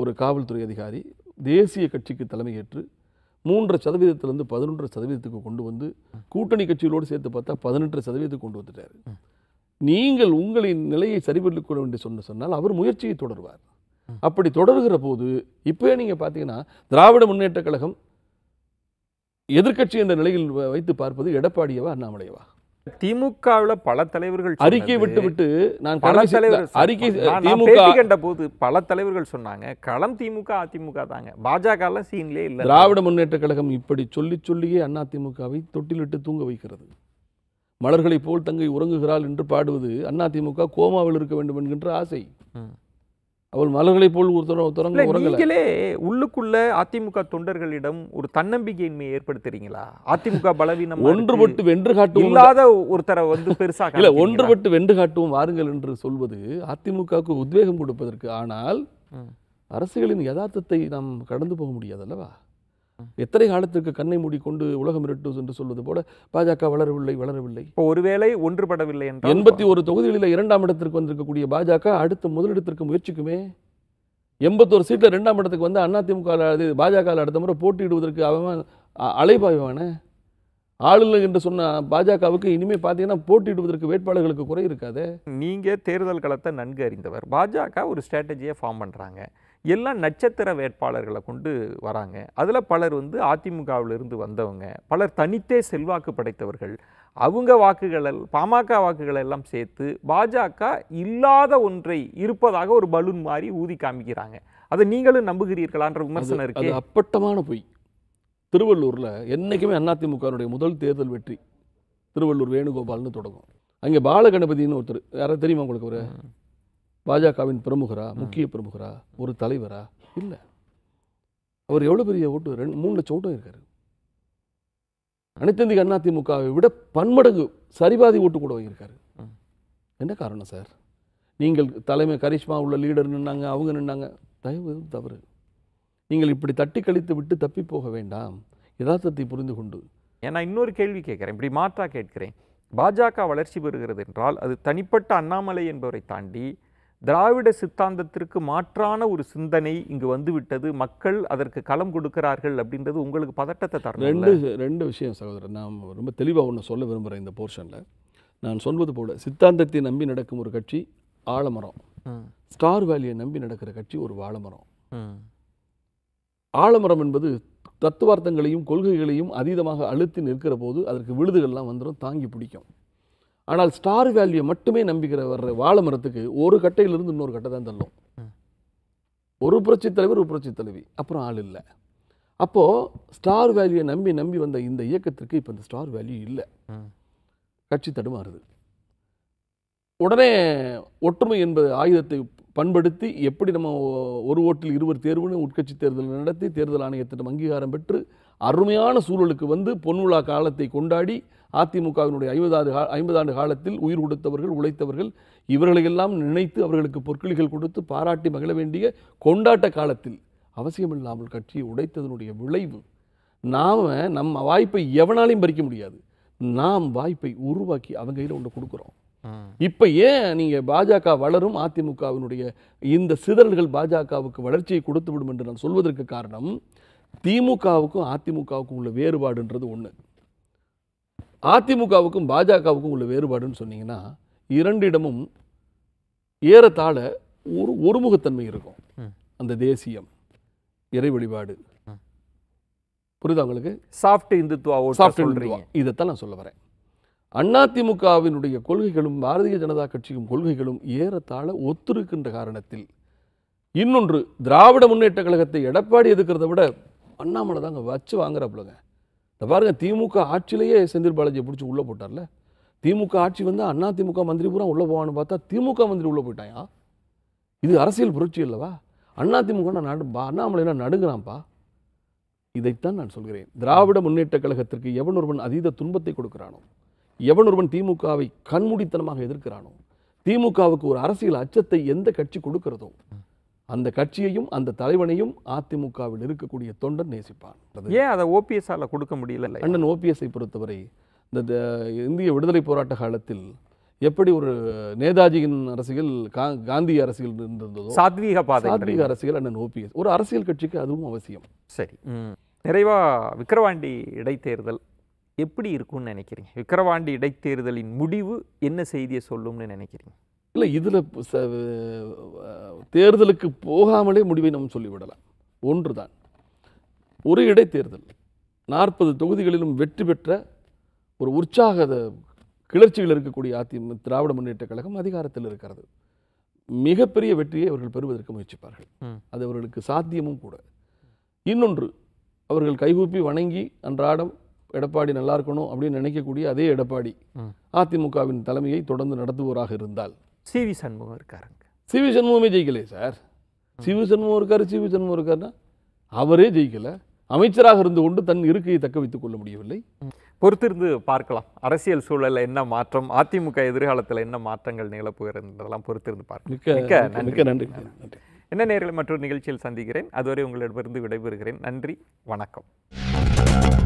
ஒரு காவல்துறை அதிகாரி தேசிய கட்சிக்கு தலைமையேற்று மூன்று சதவீதத்திலேருந்து பதினொன்று சதவீதத்துக்கு கொண்டு வந்து கூட்டணி கட்சிகளோடு சேர்த்து பார்த்தா பதினெட்டு சதவீதத்துக்கு கொண்டு வந்துட்டார் நீங்கள் உங்களின் நிலையை கொள்ள வேண்டிய சொன்ன சொன்னால் அவர் முயற்சியை தொடர்வார் அப்படி தொடர்கிற போது இப்போ நீங்கள் பார்த்தீங்கன்னா திராவிட முன்னேற்ற கழகம் எதிர்கட்சி என்ற நிலையில் வைத்து பார்ப்பது எடப்பாடியவா அண்ணாமலையவா திமுகவில் பல தலைவர்கள் அறிக்கை விட்டு விட்டு நான் பல தலைவர் அறிக்கை திமுக கண்ட போது பல தலைவர்கள் சொன்னாங்க களம் திமுக அதிமுக தாங்க பாஜக சீன்லே இல்லை திராவிட முன்னேற்ற கழகம் இப்படி சொல்லி சொல்லியே அண்ணா திமுகவை தொட்டிலிட்டு தூங்க வைக்கிறது மலர்களை போல் தங்கை உறங்குகிறாள் என்று பாடுவது அண்ணா திமுக கோமாவில் இருக்க வேண்டும் என்கின்ற ஆசை அவள் மலர்களை போல் ஒருத்தரங்க நீங்களே உள்ளுக்குள்ள அதிமுக தொண்டர்களிடம் ஒரு தன்னம்பிக்கையின்மையை ஏற்படுத்துறீங்களா அதிமுக பலவீனம் ஒன்றுபட்டு வென்று காட்டும் இல்லாத ஒருத்தர வந்து பெருசாக இல்லை ஒன்றுபட்டு வென்று காட்டுவோம் வாருங்கள் என்று சொல்வது அதிமுகவுக்கு உத்வேகம் கொடுப்பதற்கு ஆனால் அரசுகளின் யதார்த்தத்தை நாம் கடந்து போக முடியாது அல்லவா எத்தனை காலத்திற்கு கண்ணை மூடிக்கொண்டு உலகம் இரட்டு என்று சொல்வது போல பாஜக வளரவில்லை வளரவில்லை இப்போ ஒருவேளை ஒன்றுபடவில்லை என்று எண்பத்தி ஒரு தொகுதிகளில் இரண்டாம் இடத்திற்கு வந்திருக்கக்கூடிய பாஜக அடுத்த முதலிடத்திற்கு முயற்சிக்குமே எண்பத்தோரு சீட்டில் ரெண்டாம் இடத்துக்கு வந்து அதிமுக பாஜக அடுத்த முறை போட்டியிடுவதற்கு அவன் அலைபாய்வானே ஆளுநர் என்று சொன்ன பாஜகவுக்கு இனிமேல் பார்த்தீங்கன்னா போட்டியிடுவதற்கு வேட்பாளர்களுக்கு குறை இருக்காது நீங்கள் தேர்தல் களத்தை நன்கு அறிந்தவர் பாஜக ஒரு ஸ்ட்ராட்டஜியை ஃபார்ம் பண்ணுறாங்க எல்லா நட்சத்திர வேட்பாளர்களை கொண்டு வராங்க அதில் பலர் வந்து அதிமுகவிலிருந்து வந்தவங்க பலர் தனித்தே செல்வாக்கு படைத்தவர்கள் அவங்க வாக்குகளை பாமக வாக்குகளை எல்லாம் சேர்த்து பாஜக இல்லாத ஒன்றை இருப்பதாக ஒரு பலூன் மாதிரி ஊதி காமிக்கிறாங்க அதை நீங்களும் நம்புகிறீர்களான்ற விமர்சனம் இருக்கு அப்பட்டமான பொய் திருவள்ளூரில் என்றைக்குமே அதிமுகனுடைய முதல் தேர்தல் வெற்றி திருவள்ளூர் வேணுகோபால்னு தொடங்கும் அங்கே பாலகணபதினு ஒருத்தர் யாராவது தெரியுமா உங்களுக்கு ஒரு பாஜகவின் பிரமுகரா முக்கிய பிரமுகரா ஒரு தலைவரா இல்லை அவர் எவ்வளோ பெரிய ஓட்டு ரெண்டு மூணு லட்சம் ஓட்டும் இருக்காரு அனைத்திந்திய அதிமுகவை விட பன்மடங்கு சரிபாதி ஓட்டு கூட வாங்கியிருக்காரு என்ன காரணம் சார் நீங்கள் தலைமை கரிஷ்மா உள்ள லீடர் நின்னாங்க அவங்க நின்னாங்க தயவு தவறு நீங்கள் இப்படி தட்டி கழித்து விட்டு தப்பி போக வேண்டாம் யதார்த்தத்தை புரிந்து கொண்டு ஏன்னா இன்னொரு கேள்வி கேட்குறேன் இப்படி மாற்றாக கேட்கிறேன் பாஜக வளர்ச்சி பெறுகிறது என்றால் அது தனிப்பட்ட அண்ணாமலை என்பவரை தாண்டி திராவிட சித்தாந்தத்திற்கு மாற்றான ஒரு சிந்தனை இங்கு வந்துவிட்டது மக்கள் அதற்கு களம் கொடுக்கிறார்கள் அப்படின்றது உங்களுக்கு பதட்டத்தை தரும் ரெண்டு ரெண்டு விஷயம் சகோதரர் நான் ரொம்ப தெளிவாக ஒன்று சொல்ல விரும்புகிறேன் இந்த போர்ஷனில் நான் சொல்வது போல சித்தாந்தத்தை நம்பி நடக்கும் ஒரு கட்சி ஆலமரம் ஸ்டார் வேலியை நம்பி நடக்கிற கட்சி ஒரு வாழமரம் ஆலமரம் என்பது தத்துவார்த்தங்களையும் கொள்கைகளையும் அதீதமாக அழுத்தி நிற்கிற போது அதற்கு விழுதுகள்லாம் வந்துடும் தாங்கி பிடிக்கும் ஆனால் ஸ்டார் வேல்யூ மட்டுமே நம்பிக்கிற வர்ற வாழை மரத்துக்கு ஒரு கட்டையிலிருந்து இன்னொரு கட்டை தான் தள்ளும் ஒரு புரட்சி தலைவர் ஒரு புரட்சி தலைவி அப்புறம் ஆள் இல்லை அப்போது ஸ்டார் வேல்யூ நம்பி நம்பி வந்த இந்த இயக்கத்திற்கு இப்போ இந்த ஸ்டார் வேல்யூ இல்லை கட்சி தடுமாறுது உடனே ஒற்றுமை என்பது ஆயுதத்தை பண்படுத்தி எப்படி நம்ம ஒரு ஓட்டில் இருவர் தேர்வுன்னு உட்கட்சி தேர்தல் நடத்தி தேர்தல் ஆணையத்திடம் அங்கீகாரம் பெற்று அருமையான சூழலுக்கு வந்து பொன்விழா காலத்தை கொண்டாடி அதிமுகவினுடைய ஐம்பதாண்டு ஐம்பதாண்டு காலத்தில் உயிர் கொடுத்தவர்கள் உழைத்தவர்கள் இவர்களையெல்லாம் நினைத்து அவர்களுக்கு பொற்களிகள் கொடுத்து பாராட்டி மகிழ வேண்டிய கொண்டாட்ட காலத்தில் அவசியமில்லாமல் கட்சியை உடைத்ததனுடைய விளைவு நாம் நம்ம வாய்ப்பை எவனாலையும் பறிக்க முடியாது நாம் வாய்ப்பை உருவாக்கி அவங்க கையில் ஒன்று கொடுக்குறோம் இப்போ ஏன் நீங்கள் பாஜக வளரும் அதிமுகவினுடைய இந்த சிதறல்கள் பாஜகவுக்கு வளர்ச்சியை கொடுத்து விடும் என்று நான் சொல்வதற்கு காரணம் திமுகவுக்கும் அதிமுகவுக்கும் உள்ள வேறுபாடுன்றது ஒன்று அதிமுகவுக்கும் பாஜகவுக்கும் உள்ள வேறுபாடுன்னு சொன்னீங்கன்னா இரண்டிடமும் ஏறத்தாழ ஒரு ஒருமுகத்தன்மை இருக்கும் அந்த தேசியம் இறை வழிபாடு புரியுதா உங்களுக்கு சாஃப்ட் இந்துத்துவா சாஃப்ட் இந்துத்துவா இதைத்தான் நான் சொல்ல வரேன் அதிமுகவினுடைய கொள்கைகளும் பாரதிய ஜனதா கட்சியும் கொள்கைகளும் ஏறத்தாழ ஒத்திருக்கின்ற காரணத்தில் இன்னொன்று திராவிட முன்னேற்ற கழகத்தை எடப்பாடி எதுக்கிறத விட அண்ணாமலை தாங்க வச்சு வாங்குறாப்புலங்க இந்த பாருங்க திமுக ஆட்சியிலேயே செந்தில் பாலாஜியை பிடிச்சி உள்ளே போட்டார்ல திமுக ஆட்சி வந்து அண்ணா திமுக மந்திரி பூரா உள்ளே போவான்னு பார்த்தா திமுக மந்திரி உள்ளே போயிட்டாயா இது அரசியல் புரட்சி இல்லைவா அண்ணா திமுக நான் அண்ணாமலைனா நடுங்கிறான்ப்பா இதைத்தான் நான் சொல்கிறேன் திராவிட முன்னேற்ற கழகத்திற்கு எவன் ஒருவன் அதீத துன்பத்தை கொடுக்கிறானோ எவன் ஒருவன் திமுகவை கண்மூடித்தனமாக எதிர்க்கிறானோ திமுகவுக்கு ஒரு அரசியல் அச்சத்தை எந்த கட்சி கொடுக்கிறதோ அந்த கட்சியையும் அந்த தலைவனையும் அதிமுகவில் இருக்கக்கூடிய தொண்டன் நேசிப்பான் ஏன் அதை ஓபிஎஸ்ஸால் கொடுக்க முடியல அண்ணன் ஓபிஎஸ்ஐ பொறுத்தவரை இந்த இந்திய விடுதலை போராட்ட காலத்தில் எப்படி ஒரு நேதாஜியின் அரசியல் காந்தி அரசியல் இருந்ததோ சாத்வீக பாதை சாத்வீக அரசியல் அண்ணன் ஓபிஎஸ் ஒரு அரசியல் கட்சிக்கு அதுவும் அவசியம் சரி நிறைவா விக்கிரவாண்டி இடைத்தேர்தல் எப்படி இருக்கும்னு நினைக்கிறீங்க விக்கிரவாண்டி இடைத்தேர்தலின் முடிவு என்ன செய்தியை சொல்லும்னு நினைக்கிறீங்க இல்லை இதில் தேர்தலுக்கு போகாமலே முடிவை நம்ம சொல்லிவிடலாம் ஒன்று தான் ஒரு இடைத்தேர்தல் நாற்பது தொகுதிகளிலும் வெற்றி பெற்ற ஒரு உற்சாக கிளர்ச்சிகள் இருக்கக்கூடிய அதி திராவிட முன்னேற்ற கழகம் அதிகாரத்தில் இருக்கிறது மிகப்பெரிய வெற்றியை அவர்கள் பெறுவதற்கு முயற்சிப்பார்கள் அது அவர்களுக்கு சாத்தியமும் கூட இன்னொன்று அவர்கள் கைகூப்பி வணங்கி அன்றாடம் எடப்பாடி நல்லா இருக்கணும் அப்படின்னு நினைக்கக்கூடிய அதே எடப்பாடி அதிமுகவின் தலைமையை தொடர்ந்து நடத்துவோராக இருந்தால் சி வி சண்முகம் இருக்காருங்க சி வி சண்முகமே ஜெயிக்கலையே சார் சி வி சண்முகம் இருக்காரு சி வி சண்முகம் இருக்காருன்னா அவரே ஜெயிக்கல அமைச்சராக இருந்து கொண்டு தன் இருக்கையை தக்க வைத்துக் கொள்ள முடியவில்லை பொறுத்திருந்து பார்க்கலாம் அரசியல் சூழலில் என்ன மாற்றம் அதிமுக எதிர்காலத்தில் என்ன மாற்றங்கள் நிகழப்போகிறதெல்லாம் பொறுத்திருந்து பார்க்கலாம் நன்றி என்ன நேரில் மற்றொரு நிகழ்ச்சியில் சந்திக்கிறேன் அதுவரை உங்களிடமிருந்து விடைபெறுகிறேன் நன்றி வணக்கம்